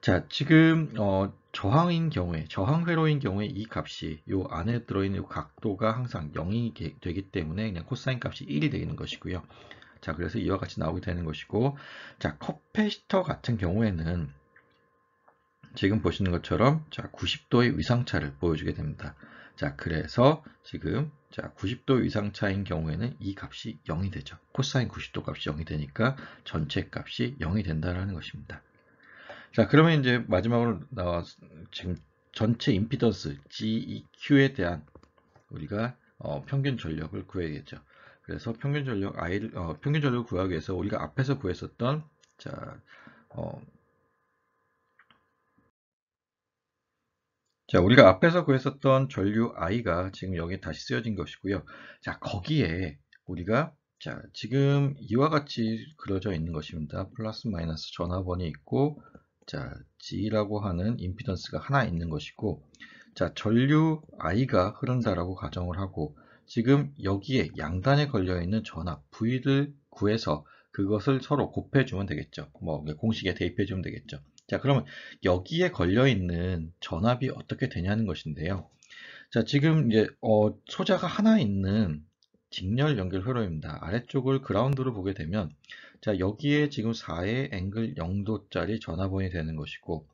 자, 지금 어, 저항인 경우에 저항 회로인 경우에 이 값이 요 안에 들어 있는 각도가 항상 0이 되기 때문에 그냥 코사인 값이 1이 되는 것이고요. 자, 그래서 이와 같이 나오게 되는 것이고, 자, 컵페시터 같은 경우에는 지금 보시는 것처럼 자, 90도의 위상차를 보여주게 됩니다. 자, 그래서 지금 자, 90도 위상차인 경우에는 이 값이 0이 되죠. 코사인 90도 값이 0이 되니까 전체 값이 0이 된다는 것입니다. 자, 그러면 이제 마지막으로 나와 지금 전체 임피던스 GEQ에 대한 우리가 어, 평균 전력을 구해야겠죠. 그래서 평균 전력 i 어, 평균 전력 구하기 위해서 우리가 앞에서 구했었던 자, 어, 자 우리가 앞에서 구했었던 전류 i가 지금 여기 다시 쓰여진 것이고요. 자 거기에 우리가 자 지금 이와 같이 그려져 있는 것입니다. 플러스 마이너스 전화번이 있고 자 G라고 하는 임피던스가 하나 있는 것이고 자 전류 i가 흐른다라고 가정을 하고 지금 여기에 양단에 걸려있는 전압 V를 구해서 그것을 서로 곱해주면 되겠죠. 뭐 공식에 대입해주면 되겠죠. 자 그러면 여기에 걸려있는 전압이 어떻게 되냐는 것인데요. 자 지금 이제 어, 소자가 하나 있는 직렬 연결 회로입니다. 아래쪽을 그라운드로 보게 되면 자 여기에 지금 4의 앵글 0도짜리 전화원이 되는 것이고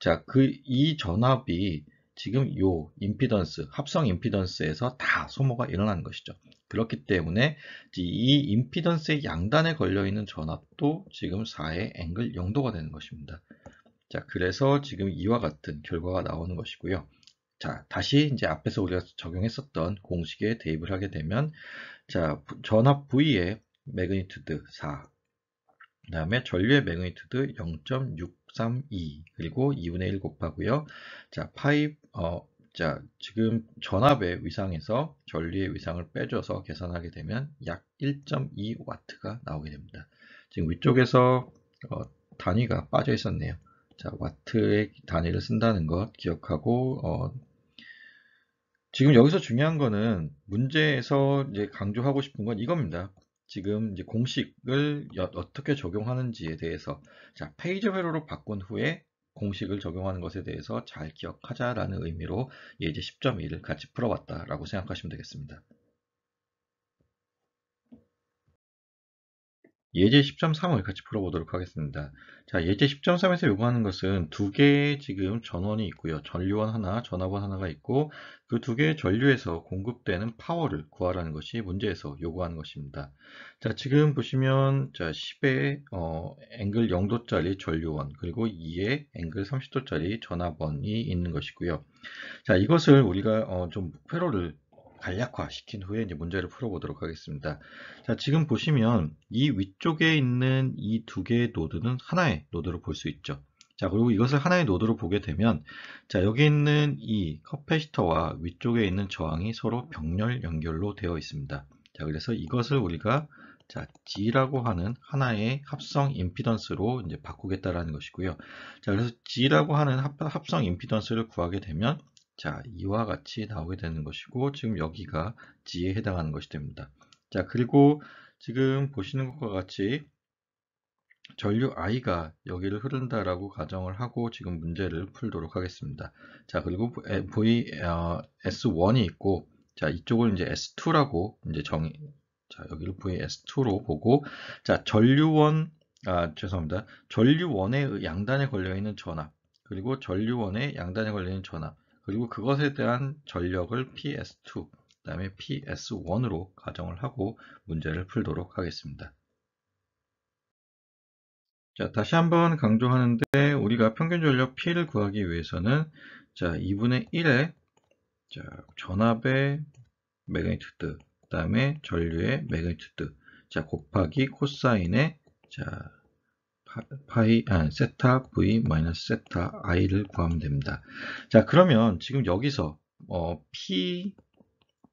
자그 이 전압이 지금 요 임피던스, 합성 임피던스에서 다 소모가 일어난 것이죠. 그렇기 때문에 이 임피던스의 양단에 걸려있는 전압도 지금 4의 앵글 0도가 되는 것입니다. 자, 그래서 지금 이와 같은 결과가 나오는 것이고요. 자, 다시 이제 앞에서 우리가 적용했었던 공식에 대입을 하게 되면 자, 전압 V의 매그니튜드 4, 그 다음에 전류의 매그니튜드 0.6 3, 2 그리고 2분의 1 곱하고요. 자, 파입 어, 자, 지금 전압의 위상에서 전류의 위상을 빼줘서 계산하게 되면 약1 2와트가 나오게 됩니다. 지금 위쪽에서 어, 단위가 빠져 있었네요. 자, 와트의 단위를 쓴다는 것 기억하고 어, 지금 여기서 중요한 거는 문제에서 이제 강조하고 싶은 건 이겁니다. 지금 이제 공식을 어떻게 적용하는지에 대해서 자 페이지 회로로 바꾼 후에 공식을 적용하는 것에 대해서 잘 기억하자라는 의미로 예제 10.1을 같이 풀어봤다라고 생각하시면 되겠습니다. 예제 10.3을 같이 풀어보도록 하겠습니다. 자, 예제 10.3에서 요구하는 것은 두 개의 지금 전원이 있고요. 전류원 하나, 전압원 하나가 있고 그 두 개의 전류에서 공급되는 파워를 구하라는 것이 문제에서 요구하는 것입니다. 자, 지금 보시면 자, 10의 어, 앵글 0도짜리 전류원 그리고 2의 앵글 30도짜리 전압원이 있는 것이고요. 자, 이것을 우리가 어, 좀 회로를 간략화시킨 후에 이제 문제를 풀어보도록 하겠습니다. 자, 지금 보시면 이 위쪽에 있는 이 두 개의 노드는 하나의 노드로 볼 수 있죠. 자, 그리고 이것을 하나의 노드로 보게 되면 자, 여기 있는 이 커패시터와 위쪽에 있는 저항이 서로 병렬 연결로 되어 있습니다. 자, 그래서 이것을 우리가 자, G라고 하는 하나의 합성 임피던스로 이제 바꾸겠다라는 것이고요. 자, 그래서 G라고 하는 합, 합성 임피던스를 구하게 되면 자, 이와 같이 나오게 되는 것이고 지금 여기가 G에 해당하는 것이 됩니다. 자, 그리고 지금 보시는 것과 같이 전류 I가 여기를 흐른다라고 가정을 하고 지금 문제를 풀도록 하겠습니다. 자, 그리고 V S1이 어, 있고 자, 이쪽을 이제 S2라고 이제 정의 자, 여기를 VS2로 보고 자, 전류원 아, 죄송합니다. 전류원의 양단에 걸려 있는 전압 그리고 전류원의 양단에 걸려 있는 전압 그리고 그것에 대한 전력을 PS2, 그 다음에 PS1으로 가정을 하고 문제를 풀도록 하겠습니다. 자, 다시 한번 강조하는데 우리가 평균 전력 P를 구하기 위해서는 자, 2분의 1의 자, 전압의 매그니튜드, 그 다음에 전류의 매그니튜드, 자, 곱하기 코사인의 자, 파이 아, 세타 v 마이너스 세타 i를 구하면 됩니다. 자 그러면 지금 여기서 어, p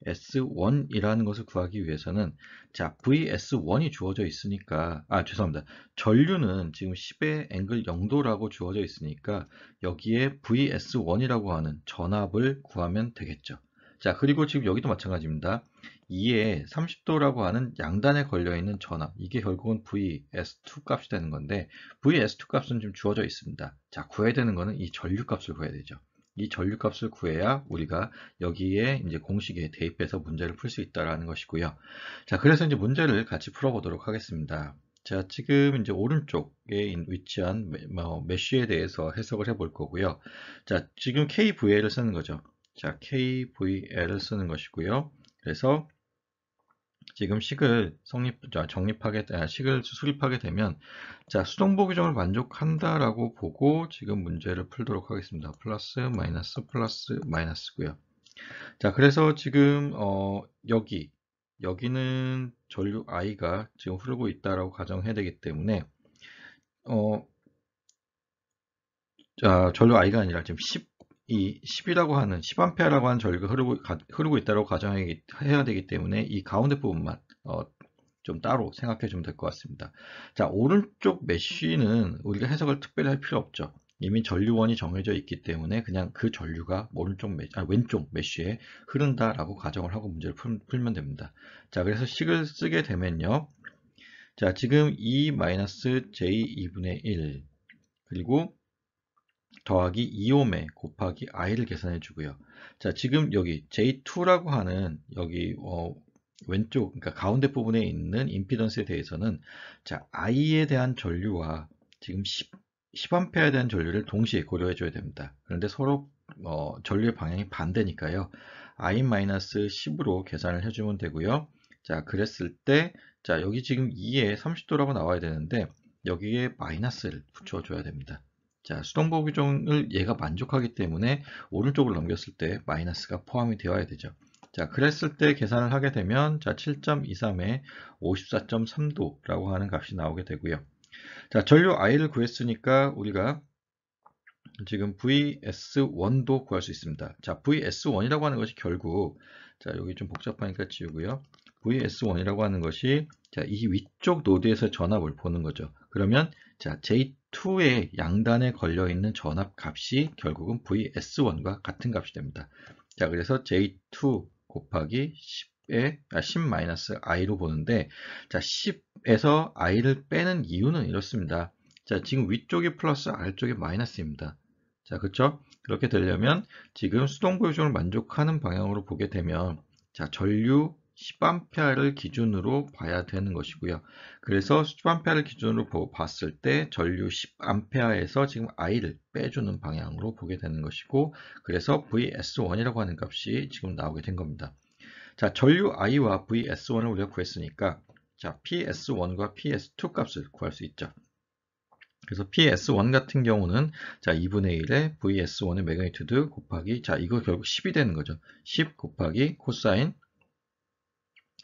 S1이라는 것을 구하기 위해서는 자 VS1이 주어져 있으니까 아 죄송합니다 전류는 지금 10의 앵글 0도라고 주어져 있으니까 여기에 VS1이라고 하는 전압을 구하면 되겠죠 자 그리고 지금 여기도 마찬가지입니다 2에 30도라고 하는 양단에 걸려있는 전압 이게 결국은 vs2 값이 되는 건데 vs2 값은 지금 주어져 있습니다 자 구해야 되는 거는 이 전류 값을 구해야 되죠 이 전류 값을 구해야 우리가 여기에 이제 공식에 대입해서 문제를 풀 수 있다라는 것이고요 자 그래서 이제 문제를 같이 풀어보도록 하겠습니다 자 지금 이제 오른쪽에 위치한 뭐, 메쉬에 대해서 해석을 해 볼 거고요 자 지금 kvl을 쓰는 거죠 자 kvl을 쓰는 것이고요 그래서 지금 식을 성립, 아, 정립하게, 아, 식을 수립하게 되면 자, 수동보 규정을 만족한다라고 보고 지금 문제를 풀도록 하겠습니다. 플러스, 마이너스, 플러스, 마이너스고요. 자, 그래서 지금 어, 여기 여기는 전류 i가 지금 흐르고 있다라고 가정해야 되기 때문에 어, 자, 전류 i가 아니라 지금 10이 10이라고 하는 10A라고 하는 전류가 흐르고, 가, 흐르고 있다고 가정해야 되기 때문에 이 가운데 부분만 어, 좀 따로 생각해 주면 될 것 같습니다. 자, 오른쪽 메쉬는 우리가 해석을 특별히 할 필요 없죠. 이미 전류원이 정해져 있기 때문에 그냥 그 전류가 오른쪽 메, 아, 왼쪽 메쉬에 흐른다라고 가정을 하고 문제를 풀, 면 됩니다. 자, 그래서 식을 쓰게 되면요. 자, 지금 E-J2분의 1 그리고 더하기 2옴에 곱하기 i를 계산해 주고요. 자, 지금 여기 J2라고 하는 여기 어, 왼쪽 그러니까 가운데 부분에 있는 임피던스에 대해서는 자, i에 대한 전류와 지금 10 10A에 대한 전류를 동시에 고려해 줘야 됩니다. 그런데 서로 어, 전류의 방향이 반대니까요. i-10으로 계산을 해주면 되고요. 자, 그랬을 때, 자, 여기 지금 2에 30도라고 나와야 되는데, 여기에 마이너스를 붙여줘야 됩니다. 자, 수동복 규정을 얘가 만족하기 때문에 오른쪽을 넘겼을 때 마이너스가 포함이 되어야 되죠. 자, 그랬을 때 계산을 하게 되면 자, 7.23에 54.3도라고 하는 값이 나오게 되고요. 자, 전류 i를 구했으니까 우리가 지금 vs1도 구할 수 있습니다. 자, vs1이라고 하는 것이 결국 자, 여기 좀 복잡하니까 지우고요. vs1이라고 하는 것이 자, 이 위쪽 노드에서 전압을 보는 거죠. 그러면 자, j 2의 양단에 걸려있는 전압값이 결국은 vs1과 같은 값이 됩니다. 자 그래서 j2 곱하기 1 0의 아, 10-i로 보는데 자 10에서 i를 빼는 이유는 이렇습니다. 자 지금 위쪽이 플러스 아래쪽이 마이너스입니다. 자 그쵸? 그렇게 되려면 지금 수동 보유종을 만족하는 방향으로 보게 되면 자 전류 1 0 a 를 기준으로 봐야 되는 것이고요. 그래서 1 0 a 를 기준으로 봤을 때 전류 10A에서 지금 I를 빼주는 방향으로 보게 되는 것이고 그래서 VS1이라고 하는 값이 지금 나오게 된 겁니다. 자, 전류 I와 VS1을 우리가 구했으니까 자, PS1과 PS2 값을 구할 수 있죠. 그래서 PS1 같은 경우는 자 2분의 1에 VS1의 매그니튜드 곱하기 자 이거 결국 10이 되는 거죠. 10 곱하기 코사인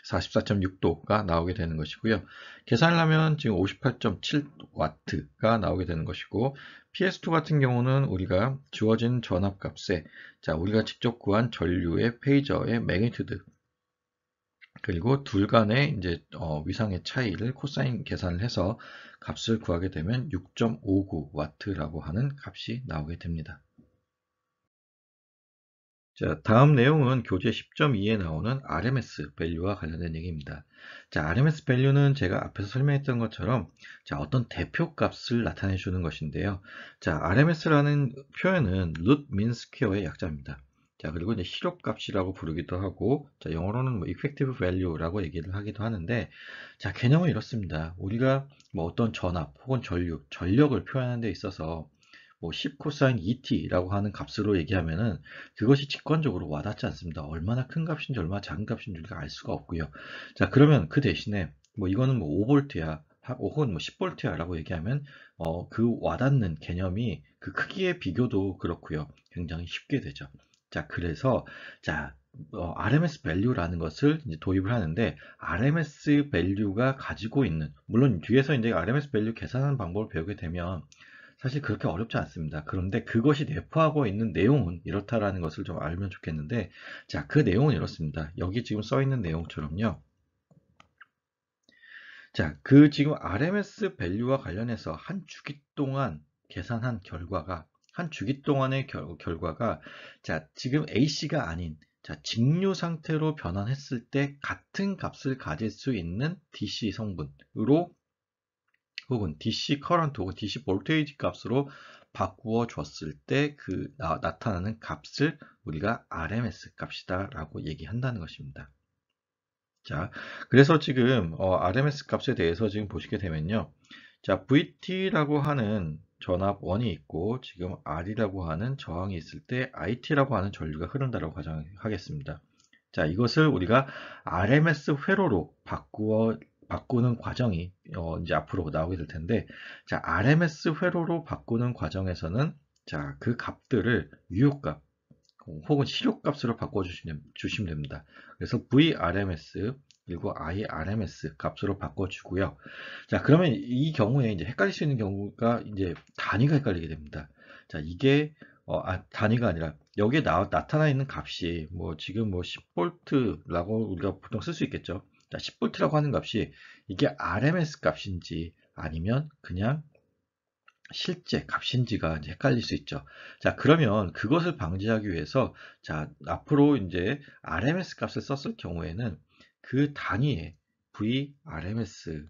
44.6도가 나오게 되는 것이고요. 계산을 하면 지금 58.7W가 나오게 되는 것이고 PS2 같은 경우는 우리가 주어진 전압값에 자 우리가 직접 구한 전류의 페이저의 매그니튜드 그리고 둘 간의 이제 어, 위상의 차이를 코사인 계산을 해서 값을 구하게 되면 6.59W라고 하는 값이 나오게 됩니다. 자, 다음 내용은 교재 10.2에 나오는 RMS 밸류와 관련된 얘기입니다. 자, RMS 밸류는 제가 앞에서 설명했던 것처럼 자, 어떤 대표 값을 나타내 주는 것인데요. 자, RMS라는 표현은 root mean square의 약자입니다. 자, 그리고 이제 실업 값이라고 부르기도 하고 자, 영어로는 뭐 effective value라고 얘기를 하기도 하는데 자, 개념은 이렇습니다. 우리가 뭐 어떤 전압 혹은 전류, 전력을 표현하는 데 있어서 뭐 10코사인 e t 라고 하는 값으로 얘기하면은 그것이 직관적으로 와닿지 않습니다. 얼마나 큰 값인지 얼마나 작은 값인지 우리가 알 수가 없고요. 자 그러면 그 대신에 뭐 이거는 뭐5트야 혹은 뭐1 0볼트야 라고 얘기하면 어, 그 와닿는 개념이 그 크기의 비교도 그렇고요. 굉장히 쉽게 되죠. 자 그래서 자 어, RMS 밸류라는 것을 도입을 하는데 RMS 밸류가 가지고 있는 물론 뒤에서 이제 RMS 밸류 계산하는 방법을 배우게 되면 사실 그렇게 어렵지 않습니다. 그런데 그것이 내포하고 있는 내용은 이렇다라는 것을 좀 알면 좋겠는데 자, 그 내용은 이렇습니다. 여기 지금 써 있는 내용처럼요. 자, 그 지금 RMS 밸류와 관련해서 한 주기 동안 계산한 결과가 한 주기 동안의 결, 결과가 자, 지금 a c 가 아닌 자, 직류 상태로 변환했을 때 같은 값을 가질 수 있는 DC 성분으로 혹은 DC 커런트 혹은 DC 볼테이지 값으로 바꾸어 줬을 때 그 나타나는 값을 우리가 RMS 값이다 라고 얘기한다는 것입니다. 자, 그래서 지금 어, RMS 값에 대해서 지금 보시게 되면요. 자, VT라고 하는 전압원이 있고 지금 R이라고 하는 저항이 있을 때 IT라고 하는 전류가 흐른다라고 가정하겠습니다. 자, 이것을 우리가 RMS 회로로 바꾸어 바꾸는 과정이 어, 이제 앞으로 나오게 될 텐데 자 RMS 회로로 바꾸는 과정에서는 자그 값들을 유효값 혹은 실효값으로 바꿔주시면 주시면 됩니다. 그래서 VRMS 그리고 IRMS 값으로 바꿔주고요. 자 그러면 이 경우에 이제 헷갈릴 수 있는 경우가 이제 단위가 헷갈리게 됩니다. 자 이게 어, 아, 단위가 아니라 여기에 나, 타나 있는 값이 뭐 지금 뭐1 0볼트라고 우리가 보통 쓸 수 있겠죠. 자, 10V라고 하는 값이 이게 RMS 값인지 아니면 그냥 실제 값인지가 이제 헷갈릴 수 있죠. 자, 그러면 그것을 방지하기 위해서 자, 앞으로 이제 RMS 값을 썼을 경우에는 그 단위에 VRMS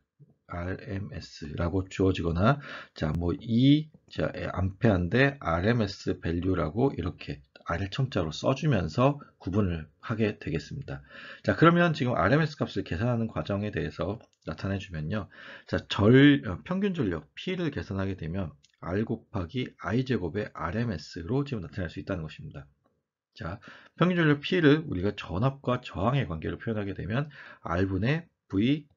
RMS라고 주어지거나 자, 뭐 E 자, 암페한데 RMS 밸류라고 이렇게 r청자로 써주면서 구분을 하게 되겠습니다. 자 그러면 지금 RMS 값을 계산하는 과정에 대해서 나타내 주면요. 자 절, 어, 평균 전력 P를 계산하게 되면 R 곱하기 I 제곱의 RMS로 지금 나타낼 수 있다는 것입니다. 자 평균 전력 P를 우리가 전압과 저항의 관계로 표현하게 되면 R분의 V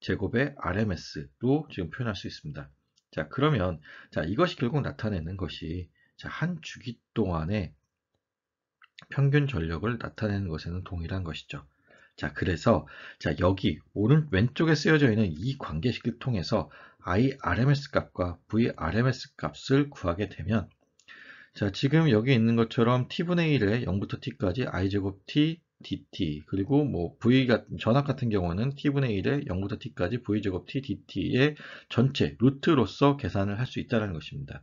제곱의 RMS로 지금 표현할 수 있습니다. 자 그러면 자 이것이 결국 나타내는 것이 자, 한 주기 동안에 평균 전력을 나타내는 것에는 동일한 것이죠. 자, 그래서 자 여기 오른 왼쪽에 쓰여져 있는 이 관계식을 통해서 IRMS 값과 VRMS 값을 구하게 되면 자 지금 여기 있는 것처럼 t분의 1에 0부터 t까지 i제곱 t dt 그리고 뭐 v 전압 같은 경우는 t분의 1에 0부터 t까지 v제곱 t dt의 전체 루트로서 계산을 할 수 있다는 것입니다.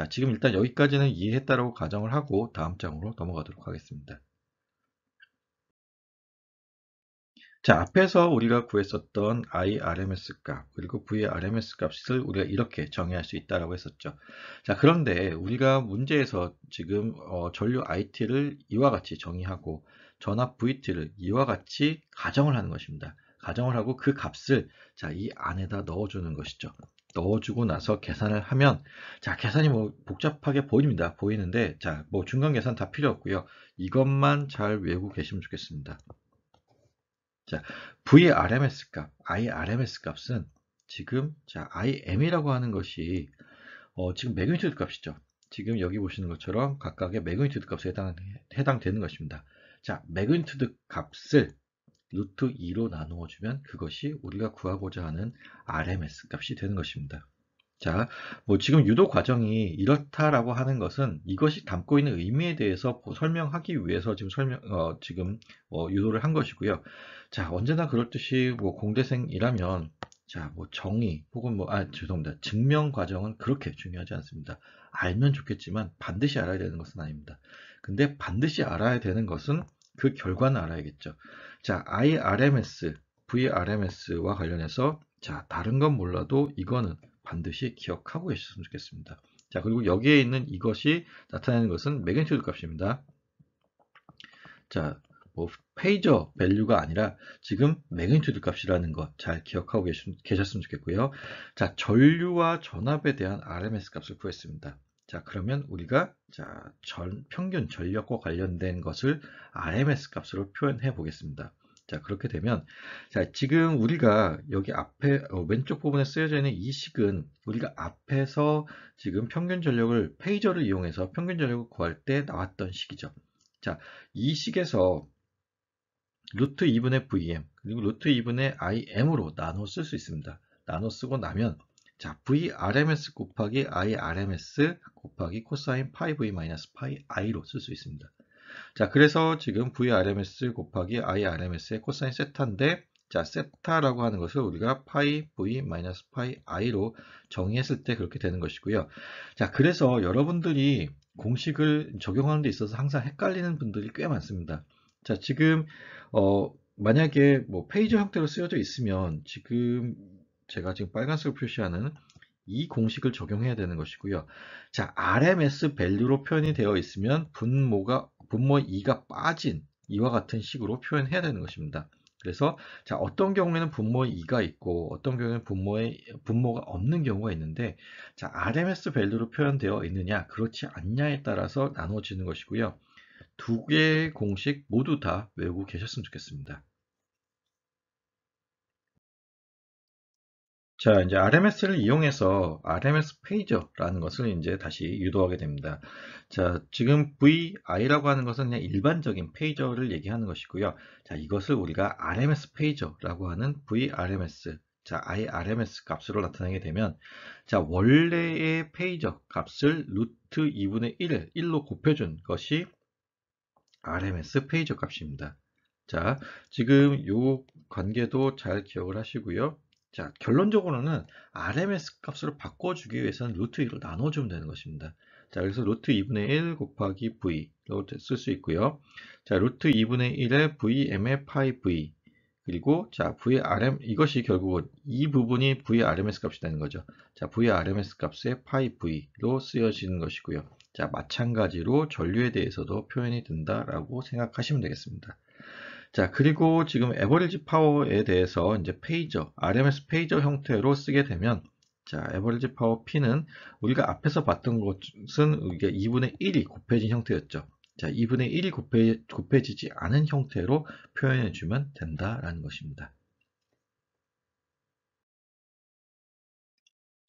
자, 지금 일단 여기까지는 이해했다라고 가정을 하고 다음 장으로 넘어가도록 하겠습니다. 자, 앞에서 우리가 구했었던 IRMS 값, 그리고 VRMS 값을 우리가 이렇게 정의할 수 있다라고 했었죠. 자, 그런데 우리가 문제에서 지금 어, 전류 IT를 이와 같이 정의하고 전압 VT를 이와 같이 가정을 하는 것입니다. 가정을 하고 그 값을 자, 이 안에다 넣어주는 것이죠. 넣어주고 나서 계산을 하면 자 계산이 뭐 복잡하게 보입니다 보이는데 자 뭐 중간 계산 다 필요 없고요 이것만 잘 외우고 계시면 좋겠습니다 자 VRMS 값 IRMS 값은 지금 자 IM이라고 하는 것이 어, 지금 매그니튜드 값이죠 지금 여기 보시는 것처럼 각각의 매그니튜드 값에 해당, 해당되는 것입니다 자 매그니튜드 값을 루트 2로 나누어 주면 그것이 우리가 구하고자 하는 RMS 값이 되는 것입니다. 자, 뭐 지금 유도 과정이 이렇다라고 하는 것은 이것이 담고 있는 의미에 대해서 설명하기 위해서 지금 설명 어, 지금 어, 유도를 한 것이고요. 자, 언제나 그렇듯이 뭐 공대생이라면 자, 뭐 정의 혹은 뭐아 죄송합니다. 증명 과정은 그렇게 중요하지 않습니다. 알면 좋겠지만 반드시 알아야 되는 것은 아닙니다. 근데 반드시 알아야 되는 것은 그 결과는 알아야겠죠. 자, IRMS, VRMS와 관련해서 자, 다른 건 몰라도 이거는 반드시 기억하고 계셨으면 좋겠습니다. 자, 그리고 여기에 있는 이것이 나타내는 것은 매그니튜드 값입니다. 자, 뭐 페이저 밸류가 아니라 지금 매그니튜드 값이라는 것 잘 기억하고 계셨으면 좋겠고요. 자, 전류와 전압에 대한 RMS 값을 구했습니다. 자, 그러면 우리가 자, 전, 평균 전력과 관련된 것을 RMS 값으로 표현해 보겠습니다. 자, 그렇게 되면 자, 지금 우리가 여기 앞에 어, 왼쪽 부분에 쓰여져 있는 이 식은 우리가 앞에서 지금 평균 전력을 페이저를 이용해서 평균 전력을 구할 때 나왔던 식이죠. 자, 이 식에서 루트 2분의 VM 그리고 루트 2분의 IM으로 나눠 쓸 수 있습니다. 나눠 쓰고 나면 자, vrms 곱하기 irms 곱하기 코사인 파이 v 마이너스 파이 i로 쓸 수 있습니다. 자, 그래서 지금 vrms 곱하기 irms의 코사인 세타인데 자, 세타라고 하는 것을 우리가 파이 v 마이너스 파이 i로 정의했을 때 그렇게 되는 것이고요. 자, 그래서 여러분들이 공식을 적용하는 데 있어서 항상 헷갈리는 분들이 꽤 많습니다. 자, 지금 어, 만약에 뭐 페이지 형태로 쓰여져 있으면 지금 제가 지금 빨간색으로 표시하는 이 공식을 적용해야 되는 것이고요. 자, RMS 밸류로 표현이 되어 있으면 분모가 분모 2가 빠진 이와 같은 식으로 표현해야 되는 것입니다. 그래서 자, 어떤 경우에는 분모 2가 있고 어떤 경우에는 분모에 분모가 없는 경우가 있는데 자, RMS 밸류로 표현되어 있느냐 그렇지 않냐에 따라서 나눠지는 것이고요. 두 개의 공식 모두 다 외우고 계셨으면 좋겠습니다. 자, 이제 RMS를 이용해서 RMS 페이저라는 것을 이제 다시 유도하게 됩니다. 자, 지금 VI라고 하는 것은 그냥 일반적인 페이저를 얘기하는 것이고요. 자, 이것을 우리가 RMS 페이저라고 하는 VRMS 자, IRMS 값으로 나타내게 되면 자, 원래의 페이저 값을 루트 2분의 1, 1로 곱해준 것이 RMS 페이저 값입니다. 자, 지금 요 관계도 잘 기억을 하시고요. 자, 결론적으로는 RMS 값으로 바꿔주기 위해서는 루트 2로 나눠주면 되는 것입니다. 자, 그래서 루트 2분의 1 곱하기 V로 쓸 수 있고요. 자, 루트 2분의 1에 VM의 파이 V 그리고 자, VRM 이것이 결국은 이 부분이 VRMS 값이 되는 거죠. 자, VRMS 값의 파이 V로 쓰여지는 것이고요. 자, 마찬가지로 전류에 대해서도 표현이 된다라고 생각하시면 되겠습니다. 자, 그리고 지금 에버리지 파워에 대해서 이제 페이저, RMS 페이저 형태로 쓰게 되면 자, 에버리지 파워 P는 우리가 앞에서 봤던 것은 이게 2분의 1이 곱해진 형태였죠. 자, 2분의 1이 곱해, 곱해지지 않은 형태로 표현해 주면 된다라는 것입니다.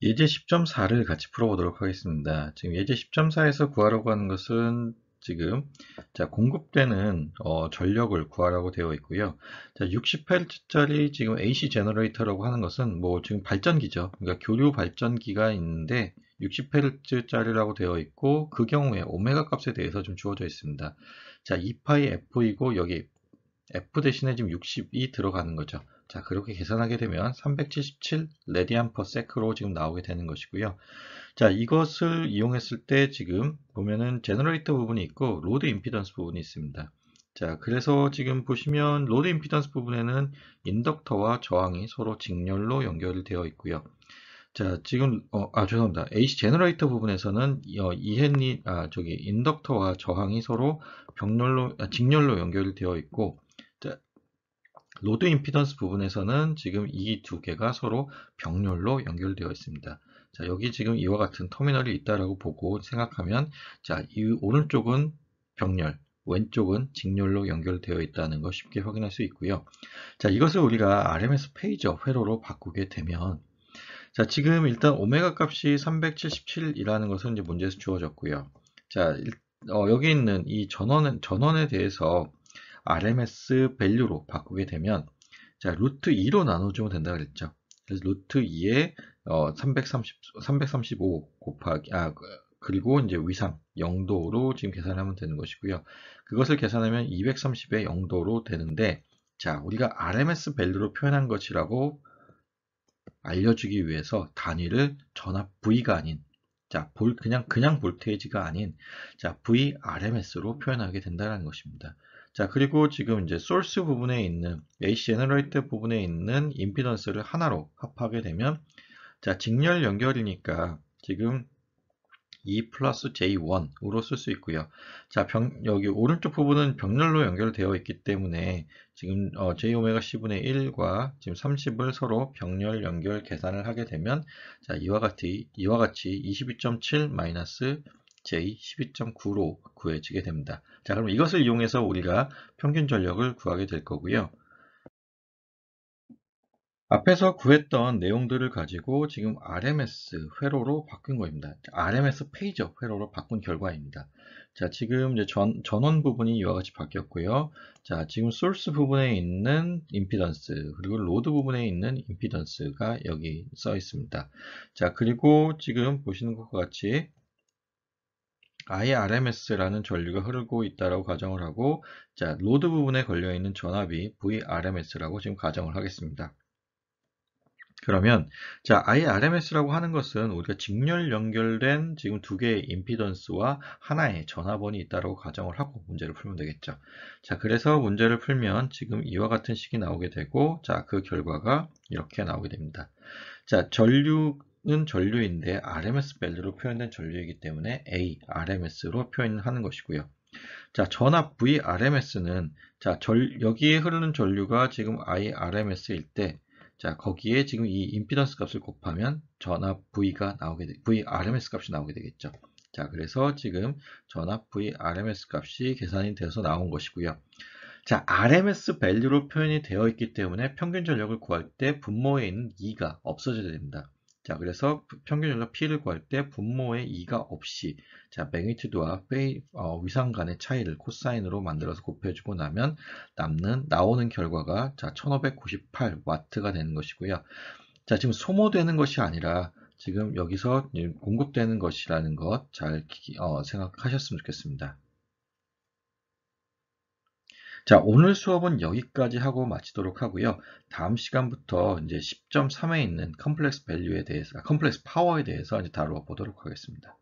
예제 10.4를 같이 풀어보도록 하겠습니다. 지금 예제 10.4에서 구하려고 하는 것은 지금 자 공급되는 어, 전력을 구하라고 되어 있고요. 자 60Hz짜리 지금 AC 제너레이터라고 하는 것은 뭐 지금 발전기죠. 그러니까 교류 발전기가 있는데 60Hz짜리라고 되어 있고 그 경우에 오메가 값에 대해서 좀 주어져 있습니다. 자 2파이 F이고 여기 F 대신에 지금 60이 들어가는 거죠. 자, 그렇게 계산하게 되면 377 레디안 퍼 세크로 지금 나오게 되는 것이고요. 자, 이것을 이용했을 때 지금 보면은 제너레이터 부분이 있고 로드 임피던스 부분이 있습니다. 자, 그래서 지금 보시면 로드 임피던스 부분에는 인덕터와 저항이 서로 직렬로 연결되어 있고요. 자, 지금 어, 아 죄송합니다. AC 제너레이터 부분에서는 어, 이헨리 아 저기 인덕터와 저항이 서로 병렬로 아, 직렬로 연결되어 있고 로드 임피던스 부분에서는 지금 이 두 개가 서로 병렬로 연결되어 있습니다. 자, 여기 지금 이와 같은 터미널이 있다라고 보고 생각하면 자, 이 오른쪽은 병렬, 왼쪽은 직렬로 연결되어 있다는 것 쉽게 확인할 수 있고요. 자, 이것을 우리가 RMS 페이저 회로로 바꾸게 되면 자, 지금 일단 오메가 값이 377이라는 것은 이제 문제에서 주어졌고요. 자, 어, 여기 있는 이 전원 전원에 대해서 RMS 밸류로 바꾸게 되면 자 루트 2로 나눠주면 된다 그랬죠. 그래서 루트 2에 어, 330, 335 곱하기 아 그, 그리고 이제 위상 0도로 지금 계산하면 되는 것이고요. 그것을 계산하면 230에 0도로 되는데 자 우리가 RMS 밸류로 표현한 것이라고 알려주기 위해서 단위를 전압 V가 아닌 자, 볼, 그냥, 그냥 볼테이지가 아닌, 자, VRMS로 표현하게 된다는 것입니다. 자, 그리고 지금 이제 소스 부분에 있는 AC 제너레이터 부분에 있는 임피던스를 하나로 합하게 되면 자, 직렬 연결이니까 지금 2 플러스 J1으로 쓸 수 있고요. 자, 병, 여기 오른쪽 부분은 병렬로 연결되어 있기 때문에 지금 어, J 오메가 C분의 1과 지금 30을 서로 병렬 연결 계산을 하게 되면 자, 이와 같이 이와 같이 22.7 마이너스 J12.9로 구해지게 됩니다. 자, 그럼 이것을 이용해서 우리가 평균 전력을 구하게 될 거고요. 앞에서 구했던 내용들을 가지고 지금 RMS 회로로 바꾼 거입니다. RMS 페이저 회로로 바꾼 결과입니다. 자, 지금 이제 전, 전원 부분이 이와 같이 바뀌었고요. 자, 지금 소스 부분에 있는 임피던스, 그리고 로드 부분에 있는 임피던스가 여기 써 있습니다. 자, 그리고 지금 보시는 것과 같이 IRMS라는 전류가 흐르고 있다고 라 가정을 하고 자 로드 부분에 걸려있는 전압이 VRMS라고 지금 가정을 하겠습니다. 그러면 자 IRMS라고 하는 것은 우리가 직렬 연결된 지금 두 개의 임피던스와 하나의 전압원이 있다고 라 가정을 하고 문제를 풀면 되겠죠. 자 그래서 문제를 풀면 지금 이와 같은 식이 나오게 되고 자그 결과가 이렇게 나오게 됩니다. 자 전류 는 전류인데 RMS 밸류로 표현된 전류이기 때문에 A, RMS로 표현하는 것이고요. 자, 전압 V, RMS는 자, 절, 여기에 흐르는 전류가 지금 I, RMS일 때 자, 거기에 지금 이 임피던스 값을 곱하면 전압 V가 나오게 되, V, RMS 값이 나오게 되겠죠. 자, 그래서 지금 전압 V, RMS 값이 계산이 되어서 나온 것이고요. 자, RMS 밸류로 표현이 되어 있기 때문에 평균 전력을 구할 때 분모에 있는 2가 e 없어져야 됩니다. 자, 그래서 평균 연락 P를 구할 때 분모의 2가 없이 자, 매니튜드와 어, 위상 간의 차이를 코사인으로 만들어서 곱해주고 나면 남는 나오는 결과가 자, 1598 와트가 되는 것이고요. 자, 지금 소모되는 것이 아니라 지금 여기서 공급되는 것이라는 것잘 어, 생각하셨으면 좋겠습니다. 자, 오늘 수업은 여기까지 하고 마치도록 하고요. 다음 시간부터 이제 10.3에 있는 컴플렉스 밸류에 대해서, 아, 컴플렉스 파워에 대해서 이제 다루어 보도록 하겠습니다.